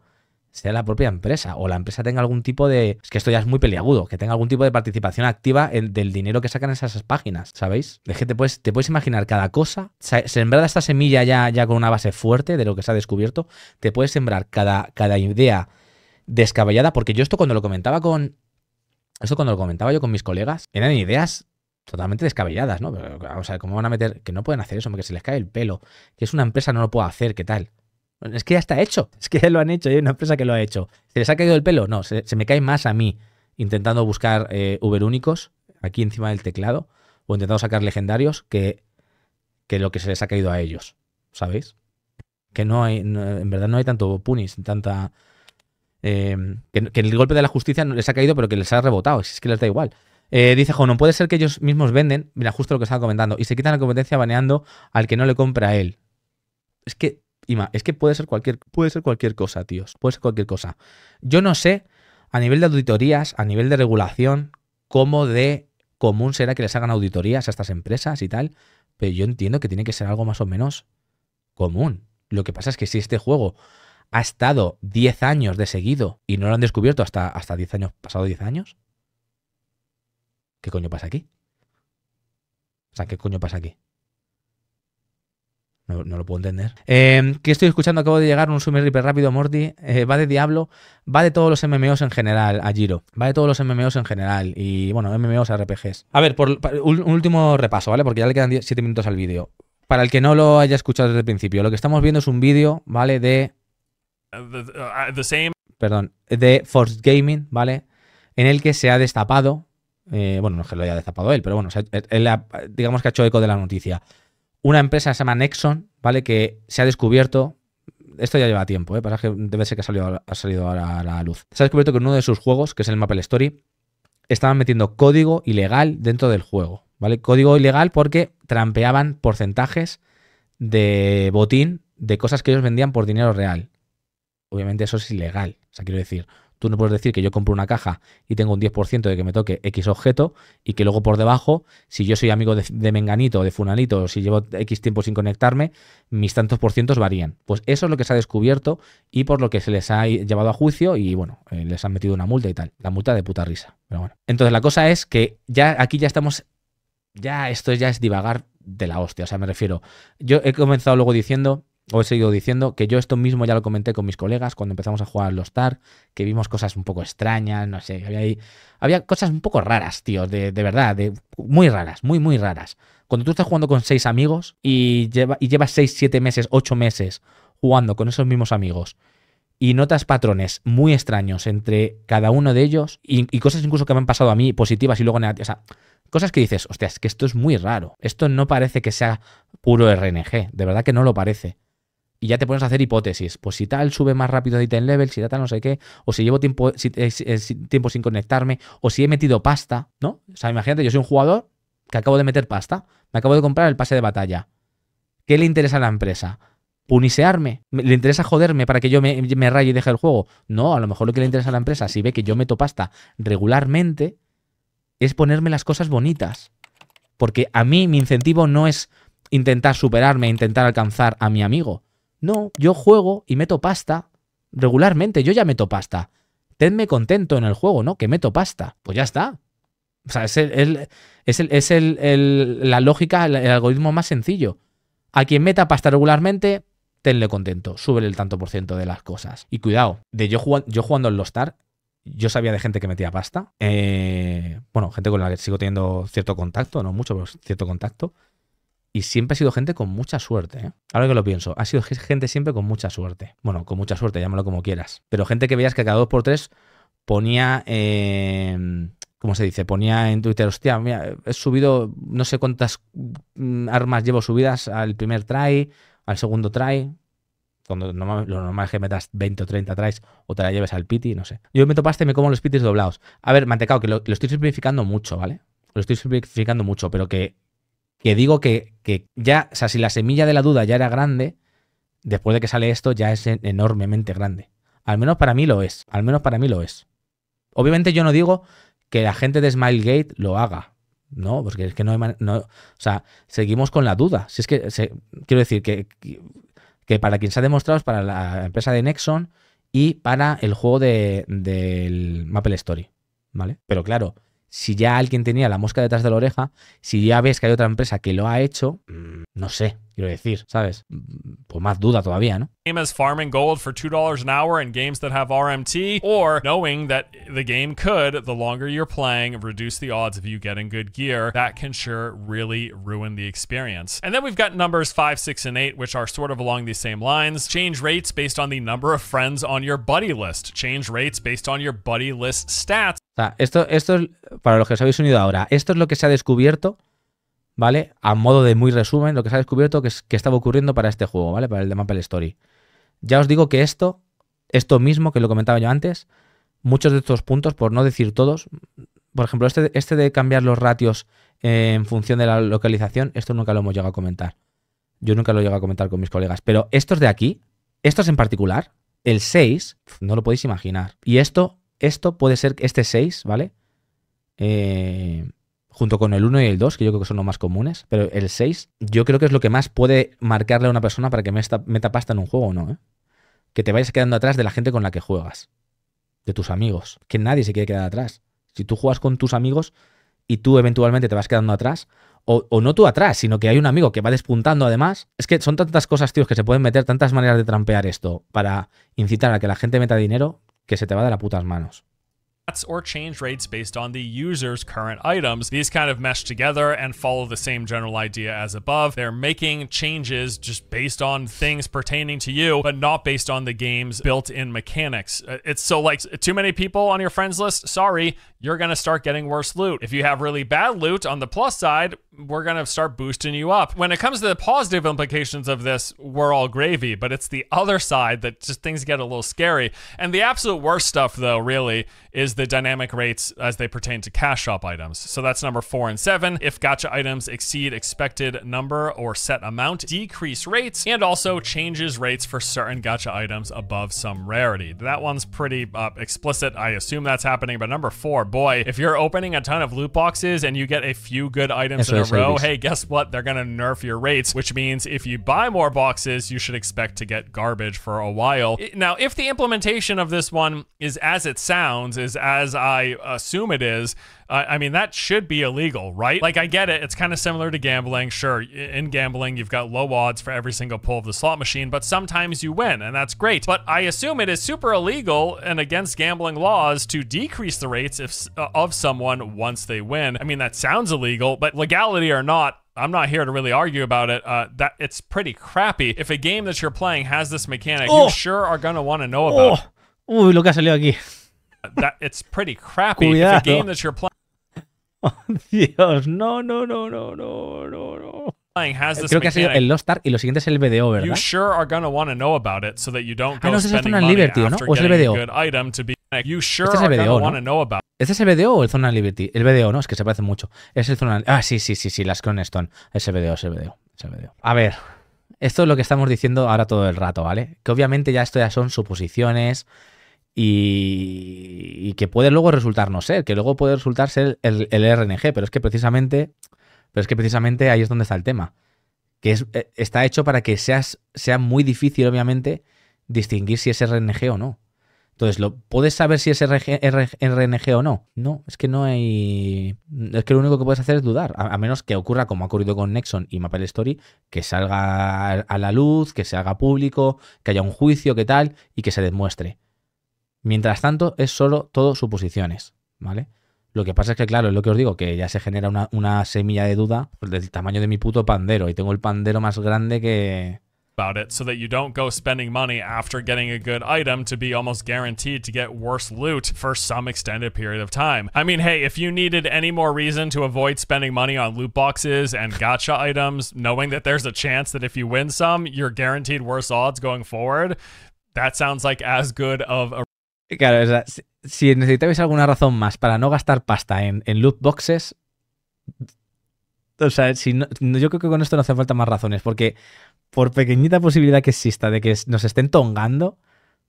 sea la propia empresa o la empresa tenga algún tipo de... Es que esto ya es muy peliagudo, que tenga algún tipo de participación activa del dinero que sacan esas páginas, ¿sabéis? Es que te puedes, imaginar cada cosa, sembrada esta semilla ya, ya con una base fuerte de lo que se ha descubierto, te puedes sembrar cada, cada idea descabellada, porque yo esto cuando lo comentaba con. Esto cuando lo comentaba yo con mis colegas, eran ideas totalmente descabelladas, ¿no? O sea, a ¿cómo van a meter? Que no pueden hacer eso, que se les cae el pelo, que es una empresa, no lo puedo hacer, ¿qué tal? Es que ya está hecho, [LAUGHS] es que ya lo han hecho, hay una empresa que lo ha hecho. ¿Se les ha caído el pelo? No, se, me cae más a mí intentando buscar eh, Uber únicos aquí encima del teclado o intentando sacar legendarios que, que lo que se les ha caído a ellos, ¿sabéis? Que no hay, en verdad no hay tanto punis, tanta eh, que, en el golpe de la justicia no les ha caído, pero que les ha rebotado. es que les da igual. Eh, dice Jo, no puede ser que ellos mismos venden, mira, justo lo que estaba comentando, y se quitan la competencia baneando al que no le compra a él. Es que, Ima, es que puede ser cualquier, puede ser cualquier cosa, tíos. Puede ser cualquier cosa. Yo no sé, a nivel de auditorías, a nivel de regulación, cómo de común será que les hagan auditorías a estas empresas y tal, pero yo entiendo que tiene que ser algo más o menos común. Lo que pasa es que si este juego ha estado 10 años de seguido y no lo han descubierto hasta, hasta 10 años, pasado 10 años? ¿Qué coño pasa aquí? O sea, ¿qué coño pasa aquí? No, lo puedo entender. Em, ¿Qué estoy escuchando? Acabo de llegar un Summer Reaper rápido, Morty. Eh, va de Diablo, va de todos los MMOs en general, a Giro. Va de todos los MMOs en general. Y bueno, MMOs, RPGs. A ver, un, último repaso, ¿vale? Porque ya le quedan 7 minutos al vídeo. Para el que no lo haya escuchado desde el principio, lo que estamos viendo es un vídeo, ¿vale? De Perdón, de Force Gaming, ¿vale? En el que se ha destapado, eh, bueno, no es que lo haya destapado él, pero bueno, eh, digamos que ha hecho eco de la noticia. Una empresa se llama Nexon, ¿vale? Que se ha descubierto, esto ya lleva tiempo, ¿eh? que debe ser que ha salido, ha salido a la luz. Se ha descubierto que en uno de sus juegos, que es el Maple Story, estaban metiendo código ilegal dentro del juego, ¿vale? Código ilegal porque trampeaban porcentajes de botín de cosas que ellos vendían por dinero real obviamente eso es ilegal. O sea, quiero decir, tú no puedes decir que yo compro una caja y tengo un 10% de que me toque X objeto y que luego por debajo, si yo soy amigo de, Menganito o de Funanito, o si llevo X tiempo sin conectarme, mis tantos por cientos varían. Pues eso es lo que se ha descubierto y por lo que se les ha llevado a juicio y bueno, eh, les han metido una multa y tal. La multa de puta risa. Pero bueno. Entonces la cosa es que ya aquí ya estamos. Ya esto ya es divagar de la hostia. O sea, me refiero. Yo he comenzado luego diciendo os he seguido diciendo que yo esto mismo ya lo comenté con mis colegas cuando empezamos a jugar los TAR, que vimos cosas un poco extrañas, no sé, había, había cosas un poco raras, tío, de, verdad, de, muy raras, muy, muy raras. Cuando tú estás jugando con seis amigos y, lleva, y llevas seis, siete meses, ocho meses jugando con esos mismos amigos y notas patrones muy extraños entre cada uno de ellos y, y, cosas incluso que me han pasado a mí positivas y luego negativas. O sea, cosas que dices, hostia, es que esto es muy raro. Esto no parece que sea puro RNG, de verdad que no lo parece y ya te pones a hacer hipótesis. Pues si tal sube más rápido de item level, si tal no sé qué, o si llevo tiempo, eh, eh, tiempo sin conectarme, o si he metido pasta, ¿no? O sea, imagínate, yo soy un jugador que acabo de meter pasta, me acabo de comprar el pase de batalla. ¿Qué le interesa a la empresa? ¿Punisearme? ¿Le interesa joderme para que yo me, me raye y deje el juego? No, a lo mejor lo que le interesa a la empresa, si ve que yo meto pasta regularmente, es ponerme las cosas bonitas. Porque a mí mi incentivo no es intentar superarme, intentar alcanzar a mi amigo no, yo juego y meto pasta regularmente, yo ya meto pasta. Tenme contento en el juego, ¿no? Que meto pasta. Pues ya está. O sea, es, el, la lógica, el, algoritmo más sencillo. A quien meta pasta regularmente, tenle contento, súbele el tanto por ciento de las cosas. Y cuidado, de yo, jugando, en jugando en yo sabía de gente que metía pasta. Eh, bueno, gente con la que sigo teniendo cierto contacto, no mucho, pero cierto contacto. Y siempre ha sido gente con mucha suerte. ¿eh? Ahora que lo pienso, ha sido gente siempre con mucha suerte. Bueno, con mucha suerte, llámalo como quieras. Pero gente que veías que cada dos por tres ponía... Em, ¿cómo se dice? Ponía en Twitter, hostia, mira, he subido no sé cuántas mm, armas llevo subidas al primer try, al segundo try. Cuando lo normal es que metas 20 o 30 tries o te la lleves al pity no sé. Yo me topaste y me como los pities doblados. A ver, mantecao, que lo estoy simplificando mucho, ¿vale? Lo estoy simplificando mucho, pero que que digo que, ya, o sea, si la semilla de la duda ya era grande, después de que sale esto ya es enormemente grande. Al menos para mí lo es, al menos para mí lo es. Obviamente yo no digo que la gente de Smilegate lo haga, ¿no? Porque es que no hay O sea, seguimos con la duda. Si es que, quiero decir que, que para quien se ha demostrado es para la empresa de Nexon y para el juego del de, del Maple Story, ¿vale? Pero claro, si ya alguien tenía la mosca detrás de la oreja, si ya ves que hay otra empresa que lo ha hecho, mm, no sé, Quiero decir, ¿sabes? Pues más duda todavía, ¿no? Game as farming gold for $2 an hour in games that have RMT, or knowing that the game could, the longer you're playing, reduce the odds of you getting good gear. That can sure really ruin the experience. And then we've got numbers five, six, and eight, which are sort of along these same lines. Change rates based on the number of friends on your buddy list. Change rates based on your buddy list stats. O sea, esto, esto, para los que os habéis unido ahora, esto es lo que se ha descubierto ¿vale? A modo de muy resumen, lo que se ha descubierto que, es, que estaba ocurriendo para este juego, ¿vale? Para el de Maple Story. Ya os digo que esto, esto mismo que lo comentaba yo antes, muchos de estos puntos, por no decir todos, por ejemplo, este, este de cambiar los ratios en función de la localización, esto nunca lo hemos llegado a comentar. Yo nunca lo he llegado a comentar con mis colegas, pero estos de aquí, estos en particular, el 6, no lo podéis imaginar. Y esto, esto puede ser, este 6, ¿vale? Eh, junto con el 1 y el 2, que yo creo que son los más comunes, pero el 6, yo creo que es lo que más puede marcarle a una persona para que meta, meta pasta en un juego no. ¿eh? Que te vayas quedando atrás de la gente con la que juegas, de tus amigos, que nadie se quiere quedar atrás. Si tú juegas con tus amigos y tú eventualmente te vas quedando atrás, o, o, no tú atrás, sino que hay un amigo que va despuntando además. Es que son tantas cosas, tíos, que se pueden meter, tantas maneras de trampear esto para incitar a que la gente meta dinero, que se te va de las putas manos. stats or change rates based on the user's current items. These kind of mesh together and follow the same general idea as above. They're making changes just based on things pertaining to you, but not based on the game's built-in mechanics. Uh, it's so like too many people on your friends list, sorry, you're gonna start getting worse loot. If you have really bad loot on the plus side, we're gonna start boosting you up. When it comes to the positive implications of this, we're all gravy, but it's the other side that just things get a little scary. And the absolute worst stuff though, really, is the dynamic rates as they pertain to cash shop items. So that's number four and seven. If gotcha items exceed expected number or set amount, decrease rates and also changes rates for certain gotcha items above some rarity. That one's pretty uh, explicit. I assume that's happening. But number four, boy, if you're opening a ton of loot boxes and you get a few good items that's in a row, hey, guess what? They're going to nerf your rates, which means if you buy more boxes, you should expect to get garbage for a while. Now, if the implementation of this one is as it sounds, is as I assume it is, I mean, that should be illegal, right? Like, I get it. It's kind of similar to gambling. Sure, in gambling, you've got low odds for every single pull of the slot machine, but sometimes you win, and that's great. But I assume it is super illegal and against gambling laws to decrease the rates if, uh, of someone once they win. I mean, that sounds illegal, but legality or not, I'm not here to really argue about it. Uh, that it's pretty crappy. If a game that you're playing has this mechanic, oh. you sure are gonna want to know oh. about. Oh. It. Uy, lo que ha salido aquí. that it's pretty crappy. Cuidado. game that you're playing. [LAUGHS] Oh, Dios, no, no, no, no, no, no, no. Creo que ha sido el Lost Ark y lo siguiente es el BDO, ¿verdad? You sure are gonna want to know about it so that you don't go ah, no, spending money Liberty, ¿no? ¿O es el BDO? you sure este es el BDO, ¿no? know about ¿Este es el BDO o el Zona Liberty? El BDO, ¿no? Es que se parece mucho. Es el Zona... Ah, sí, sí, sí, sí, las Cronestone. Es el BDO, es el BDO, es el BDO. A ver, esto es lo que estamos diciendo ahora todo el rato, ¿vale? Que obviamente ya esto ya son suposiciones, y, que puede luego resultar no ser, que luego puede resultar ser el, RNG, pero es que precisamente, pero es que precisamente ahí es donde está el tema, que eh, está hecho para que seas, sea muy difícil, obviamente, distinguir si es RNG o no. Entonces, ¿lo, ¿puedes saber si es RNG o no? No, es que no hay. Es que lo único que puedes hacer es dudar. A, menos que ocurra como ha ocurrido con Nexon y Maple Story, que salga a la luz, que se haga público, que haya un juicio, que tal, y que se demuestre. Mientras tanto, es solo todo suposiciones, ¿vale? Lo que pasa es que, claro, es lo que os digo, que ya se genera una, una semilla de duda pues, del tamaño de mi puto pandero. Y tengo el pandero más grande que. About it, so that you don't go spending money after getting a good item to be almost guaranteed to get worse loot for some extended period of time. I mean, hey, if you needed any more reason to avoid spending money on loot boxes and gotcha items, knowing that there's a chance that if you win some, you're guaranteed worse odds going forward, that sounds like as good of a Claro, o sea, si, necesitáis alguna razón más para no gastar pasta en, en loot boxes, o sea, si yo creo que con esto no hace falta más razones, porque por pequeñita posibilidad que exista de que nos estén tongando,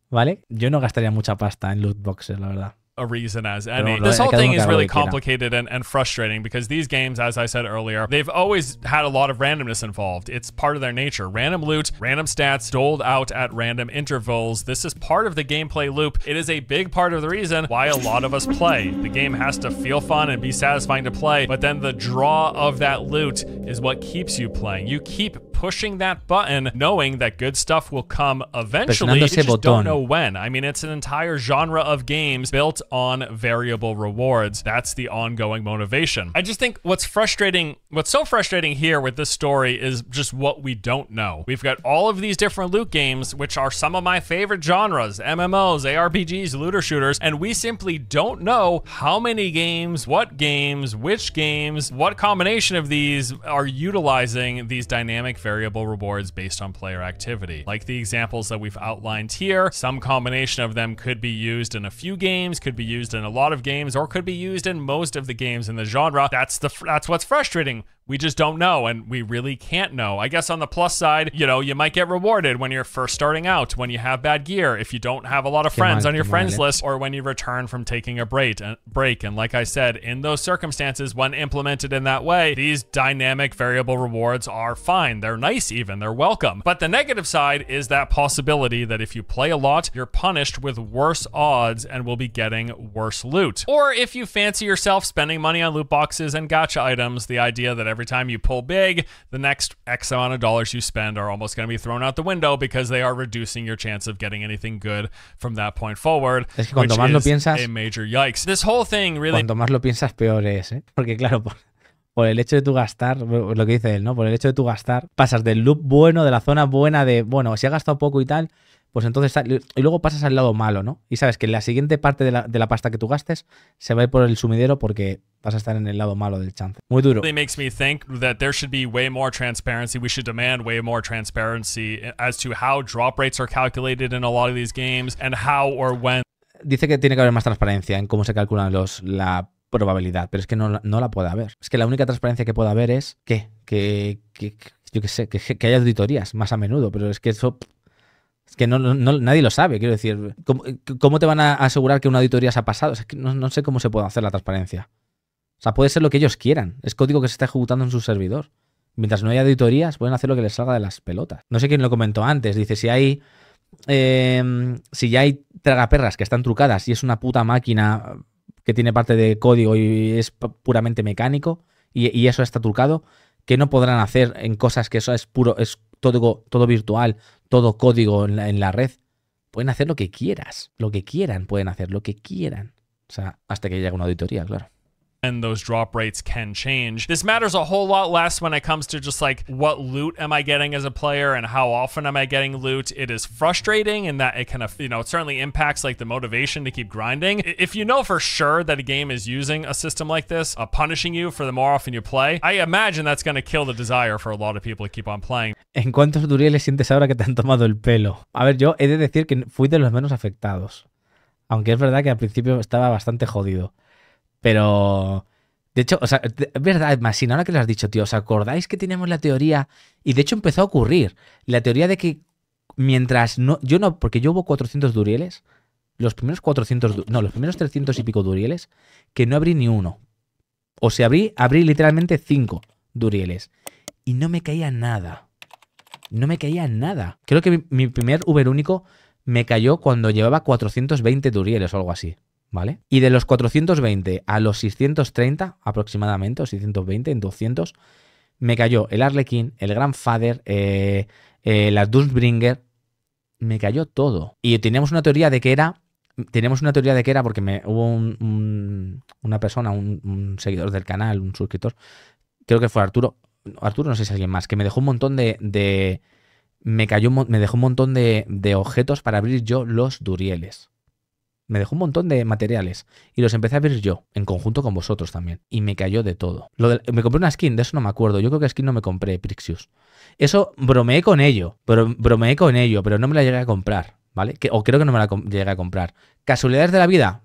¿vale? Yo no gastaría mucha pasta en loot boxes, la verdad. a reason as any. This whole thing is really complicated and, and frustrating because these games, as I said earlier, they've always had a lot of randomness involved. It's part of their nature. Random loot, random stats doled out at random intervals. This is part of the gameplay loop. It is a big part of the reason why a lot of us play. The game has to feel fun and be satisfying to play, but then the draw of that loot is what keeps you playing. You keep pushing that button, knowing that good stuff will come eventually. You just don't know when. I mean, it's an entire genre of games built on variable rewards. That's the ongoing motivation. I just think what's frustrating, what's so frustrating here with this story is just what we don't know. We've got all of these different loot games, which are some of my favorite genres, MMOs, ARPGs, looter shooters, and we simply don't know how many games, what games, which games, what combination of these are utilizing these dynamic variables variable rewards based on player activity. Like the examples that we've outlined here, some combination of them could be used in a few games, could be used in a lot of games, or could be used in most of the games in the genre. That's the that's what's frustrating we just don't know and we really can't know. I guess on the plus side, you know, you might get rewarded when you're first starting out, when you have bad gear, if you don't have a lot of friends on, your friends list, or when you return from taking a break. Break and like I said, in those circumstances, when implemented in that way, these dynamic variable rewards are fine. They're nice even. They're welcome. But the negative side is that possibility that if you play a lot, you're punished with worse odds and will be getting worse loot. Or if you fancy yourself spending money on loot boxes and gotcha items, the idea that every time you pull big, the next X amount of dollars you spend are almost going to be thrown out the window because they are reducing your chance of getting anything good from that point forward. Es que cuando más lo piensas. Major yikes. This whole thing really. Cuanto más lo piensas, peor es, ¿eh? [LAUGHS] Porque claro, por, el hecho de tu gastar, lo que dice él, ¿no? Por el hecho de tu gastar, pasas del loop bueno, de la zona buena, de bueno, si ha gastado poco y tal pues entonces y luego pasas al lado malo, ¿no? Y sabes que la siguiente parte de la, de la, pasta que tú gastes se va a ir por el sumidero porque vas a estar en el lado malo del chance. Muy duro. Dice que tiene que haber más transparencia en cómo se calculan los la probabilidad, pero es que no, la puede haber. Es que la única transparencia que puede haber es que, que, yo qué sé, que, haya auditorías más a menudo, pero es que eso es que no, nadie lo sabe, quiero decir, ¿cómo, te van a asegurar que una auditoría se ha pasado? es que no sé cómo se puede hacer la transparencia. O sea, puede ser lo que ellos quieran. Es código que se está ejecutando en su servidor. Mientras no haya auditorías, pueden hacer lo que les salga de las pelotas. No sé quién lo comentó antes. Dice, si hay. Em, si ya hay tragaperras que están trucadas y es una puta máquina que tiene parte de código y es puramente mecánico y, eso está trucado, que no podrán hacer en cosas que eso es puro, es todo, todo virtual, todo código en la, en la red? Pueden hacer lo que quieras, lo que quieran, pueden hacer lo que quieran. O sea, hasta que llegue una auditoría, claro. and those drop rates can change. This matters a whole lot less when it comes to just like what loot am I getting as a player and how often am I getting loot. It is frustrating in that it kind of, you know, it certainly impacts like the motivation to keep grinding. If you know for sure that a game is using a system like this, uh, punishing you for the more often you play, I imagine that's going to kill the desire for a lot of people to keep on playing. ¿En cuántos tutoriales sientes ahora que te han tomado el pelo? A ver, yo he de decir que fui de los menos afectados. Aunque es verdad que al principio estaba bastante jodido. Pero, de hecho, o sea, es verdad, Masin, ahora que lo has dicho, tío, ¿os acordáis que teníamos la teoría? Y de hecho empezó a ocurrir, la teoría de que mientras no, yo no, porque yo hubo 400 durieles, los primeros 400, no, los primeros 300 y pico durieles, que no abrí ni uno. O si abrí, abrí literalmente 5 durieles. Y no me caía nada. No me caía nada. Creo que mi, mi primer Uber único me cayó cuando llevaba 420 durieles o algo así. Y de los 420 a los 630 aproximadamente, o 620 en 200, me cayó el Arlequín, el Grandfather, eh, eh, me cayó todo. Y teníamos una teoría de que era, una teoría de que era porque hubo un, una persona, un, seguidor del canal, un suscriptor, creo que fue Arturo, Arturo no sé si alguien más, que me dejó un montón de, me, cayó, me dejó un montón de, de objetos para abrir yo los durieles. Me dejó un montón de materiales y los empecé a abrir yo, en conjunto con vosotros también. Y me cayó de todo. me compré una skin, de eso no me acuerdo. Yo creo que skin no me compré, Prixius. Eso bromeé con ello, pero bromeé con ello, pero no me la llegué a comprar, ¿vale? o creo que no me la llegué a comprar. ¿Casualidades de la vida?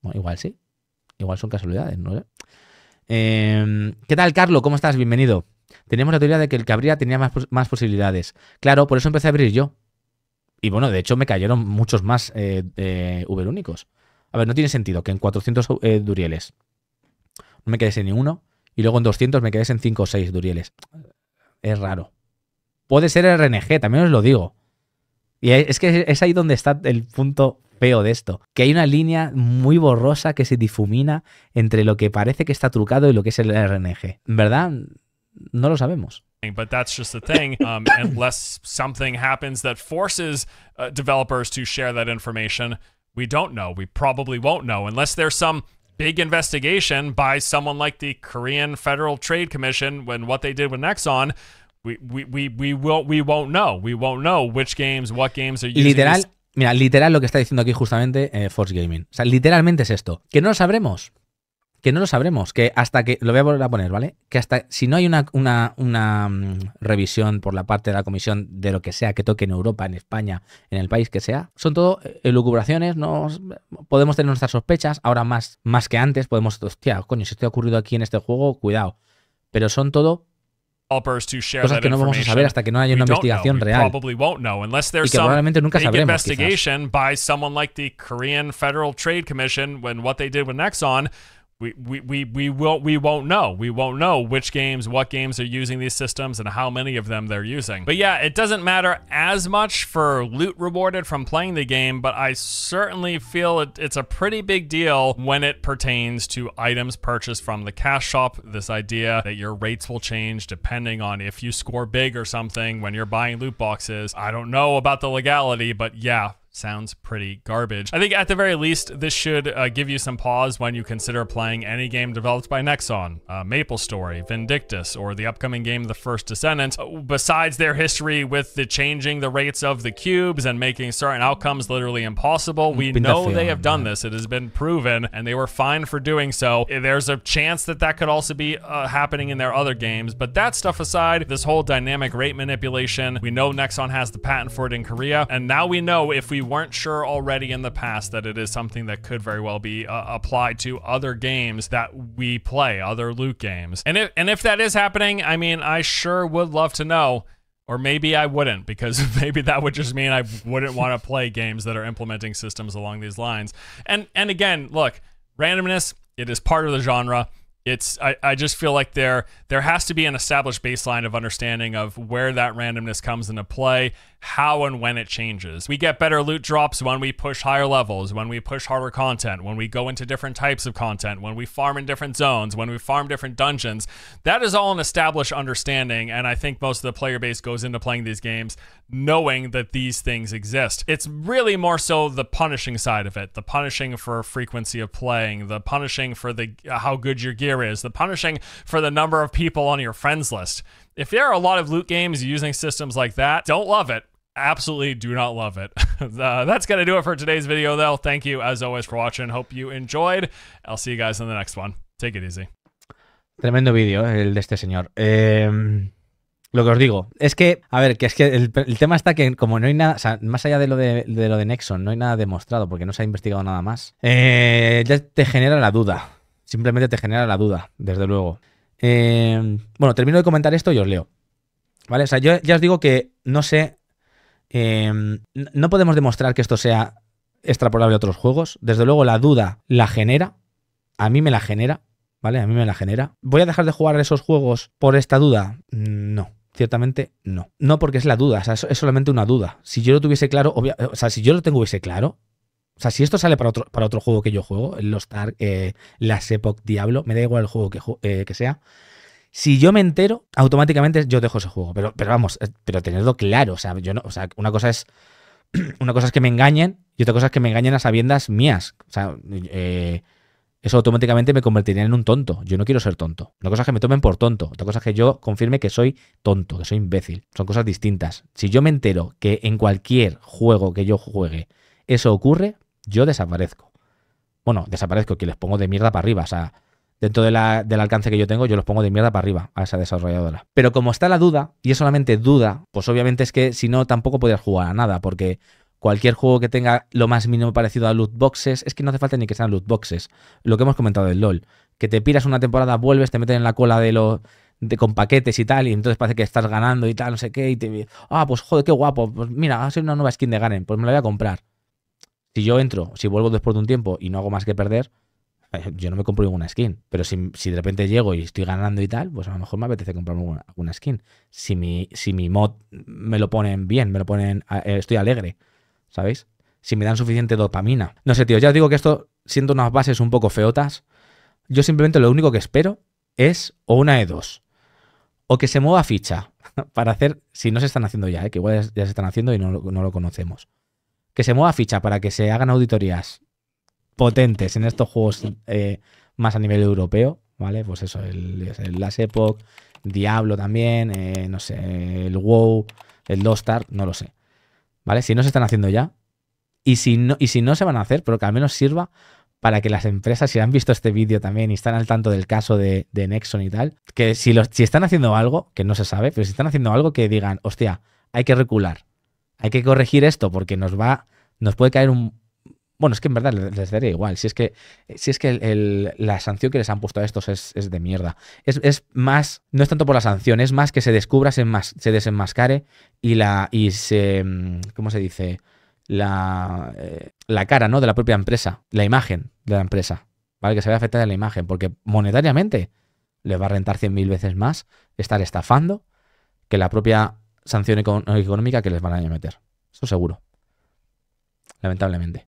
Bueno, igual sí. Igual son casualidades, no em, ¿Qué tal, Carlos? ¿Cómo estás? Bienvenido. Teníamos la teoría de que el que abría tenía más, más posibilidades. Claro, por eso empecé a abrir yo. Y bueno, de hecho me cayeron muchos más eh, únicos. A ver, no tiene sentido que en 400 eh, Durieles no me quedes en uno y luego en 200 me quedes en 5 o 6 Durieles. Es raro. Puede ser RNG, también os lo digo. Y es que es ahí donde está el punto feo de esto, que hay una línea muy borrosa que se difumina entre lo que parece que está trucado y lo que es el RNG. ¿Verdad? No lo sabemos. but that's just the thing. [LAUGHS] Um, unless something happens that forces uh, developers to share that information, we don't know. We probably won't know unless there's some big investigation by someone like the Korean Federal Trade Commission when what they did with Nexon. We, we, we, we, won't, we won't know. We won't know which games, what games are using. Literal, mira, literal lo que está diciendo aquí justamente eh, Force Gaming. O sea, literalmente es esto. Que no lo sabremos. que no lo sabremos, que hasta que, lo voy a volver a poner, ¿vale? Que hasta, si no hay una, una, una mm, revisión por la parte de la comisión de lo que sea que toque en Europa, en España, en el país que sea, son todo eh, elucubraciones, no, podemos tener nuestras sospechas, ahora más, más que antes, podemos, hostia, coño, si esto ha ocurrido aquí en este juego, cuidado. Pero son todo cosas que no vamos a saber hasta que no haya una investigación real y que probablemente nunca sabremos we, we, we, we will we won't know. We won't know which games, what games are using these systems and how many of them they're using. But yeah, it doesn't matter as much for loot rewarded from playing the game, but I certainly feel it, it's a pretty big deal when it pertains to items purchased from the cash shop. This idea that your rates will change depending on if you score big or something when you're buying loot boxes. I don't know about the legality, but yeah, sounds pretty garbage. I think at the very least, this should uh, give you some pause when you consider playing any game developed by Nexon, uh, Maple Story, Vindictus, or the upcoming game The First Descendant. Uh, besides their history with the changing the rates of the cubes and making certain outcomes literally impossible, we know they have done this. It has been proven, and they were fined for doing so. Uh, there's a chance that that could also be uh, happening in their other games, but that stuff aside, this whole dynamic rate manipulation, we know Nexon has the patent for it in Korea, and now we know if we we weren't sure already in the past that it is something that could very well be uh, applied to other games that we play, other loot games. And if and if that is happening, I mean, I sure would love to know. Or maybe I wouldn't, because [LAUGHS] maybe that would just mean I wouldn't want to [LAUGHS] play games that are implementing systems along these lines. And and again, look, randomness, it is part of the genre it's I, I just feel like there there has to be an established baseline of understanding of where that randomness comes into play how and when it changes. We get better loot drops when we push higher levels, when we push harder content, when we go into different types of content, when we farm in different zones, when we farm different dungeons. That is all an established understanding, and I think most of the player base goes into playing these games knowing that these things exist. It's really more so the punishing side of it, the punishing for frequency of playing, the punishing for the how good your gear is, the punishing for the number of people on your friends list. If there are a lot of loot games using systems like that, don't love it absolutely do not love it. [LAUGHS] Uh, that's going to do it for today's video, though. Thank you, as always, for watching. Hope you enjoyed. I'll see you guys in the next one. Take it easy. Tremendo vídeo eh, el de este señor. Eh, lo que os digo es que, a ver, que es que el, el tema está que como no hay nada, o sea, más allá de lo de, de, lo de Nexon, no hay nada demostrado porque no se ha investigado nada más. Eh, ya te genera la duda. Simplemente te genera la duda, desde luego. Eh, bueno, termino de comentar esto y os leo. ¿Vale? O sea, yo ya os digo que no sé Em, no podemos demostrar que esto sea extrapolable a otros juegos. Desde luego la duda la genera. A mí me la genera. ¿Vale? A mí me la genera. ¿Voy a dejar de jugar esos juegos por esta duda? Mm, no. Ciertamente no. No porque es la duda, es, solamente una duda. Si yo lo tuviese claro, o sea, si yo lo tuviese claro, o sea, si esto sale para otro, para otro juego que yo juego, los Star, eh, las Epoch Diablo, me da igual el juego que, eh, que sea, si yo me entero, automáticamente yo dejo ese juego. Pero, pero vamos, eh, pero tenerlo claro. O sea, yo no, o sea, una cosa es. [CLEARS THROAT] Una cosa es que me engañen y otra cosa es que me engañen a sabiendas mías. O sea, eh, eso automáticamente me convertiría en un tonto. Yo no quiero ser tonto. Una cosa es que me tomen por tonto. Otra cosa es que yo confirme que soy tonto, que soy imbécil. Son cosas distintas. Si yo me entero que en cualquier juego que yo juegue eso ocurre, yo desaparezco. Bueno, desaparezco, que les pongo de mierda para arriba. O sea, dentro de la, del alcance que yo tengo, yo los pongo de mierda para arriba a esa desarrolladora. Pero como está la duda, y es solamente duda, pues obviamente es que si no, tampoco podrías jugar a nada, porque cualquier juego que tenga lo más mínimo parecido a loot boxes, es que no hace falta ni que sean loot boxes. Lo que hemos comentado del LOL, que te piras una temporada, vuelves, te meten en la cola de los de, con paquetes y tal, y entonces parece que estás ganando y tal, no sé qué, y te ah, pues joder, qué guapo, pues mira, hace una nueva skin de Garen, pues me la voy a comprar. Si yo entro, si vuelvo después de un tiempo y no hago más que perder, eh, yo no me compro ninguna skin, pero si, de repente llego y estoy ganando y tal, pues a lo mejor me apetece comprarme alguna, skin. Si mi, si mi mod me lo ponen bien, me lo ponen, eh, estoy alegre, ¿sabéis? Si me dan suficiente dopamina. No sé, tío, ya os digo que esto, siendo unas bases un poco feotas, yo simplemente lo único que espero es o una de dos, o que se mueva ficha [LAUGHS] para hacer, si no se están haciendo ya, eh, que igual ya se están haciendo y no, no lo conocemos, que se mueva ficha para que se hagan auditorías potentes en estos juegos eh, más a nivel europeo, ¿vale? Pues eso, el, el Last Epoch, Diablo también, eh, no sé, el WoW, el Lost Ark, no lo sé. ¿Vale? Si no se están haciendo ya, y si no, y si no se van a hacer, pero que al menos sirva para que las empresas, si han visto este vídeo también y están al tanto del caso de, Nexon y tal, que si, los, si están haciendo algo, que no se sabe, pero si están haciendo algo que digan, hostia, hay que recular, hay que corregir esto porque nos va, nos puede caer un, bueno, es que en verdad les, daría igual. Si es que, si es que la sanción que les han puesto a estos es, de mierda. Es, más, no es tanto por la sanción, es más que se descubra, se, se desenmascare y la. y se. Mm, ¿Cómo se dice? Eh, la, cara, ¿no? De la propia empresa, la imagen de la empresa. ¿Vale? Que se vea afectada en la imagen. Porque monetariamente les va a rentar 100.000 veces más estar estafando que la propia sanción económica que les van a meter. Eso seguro. Lamentablemente.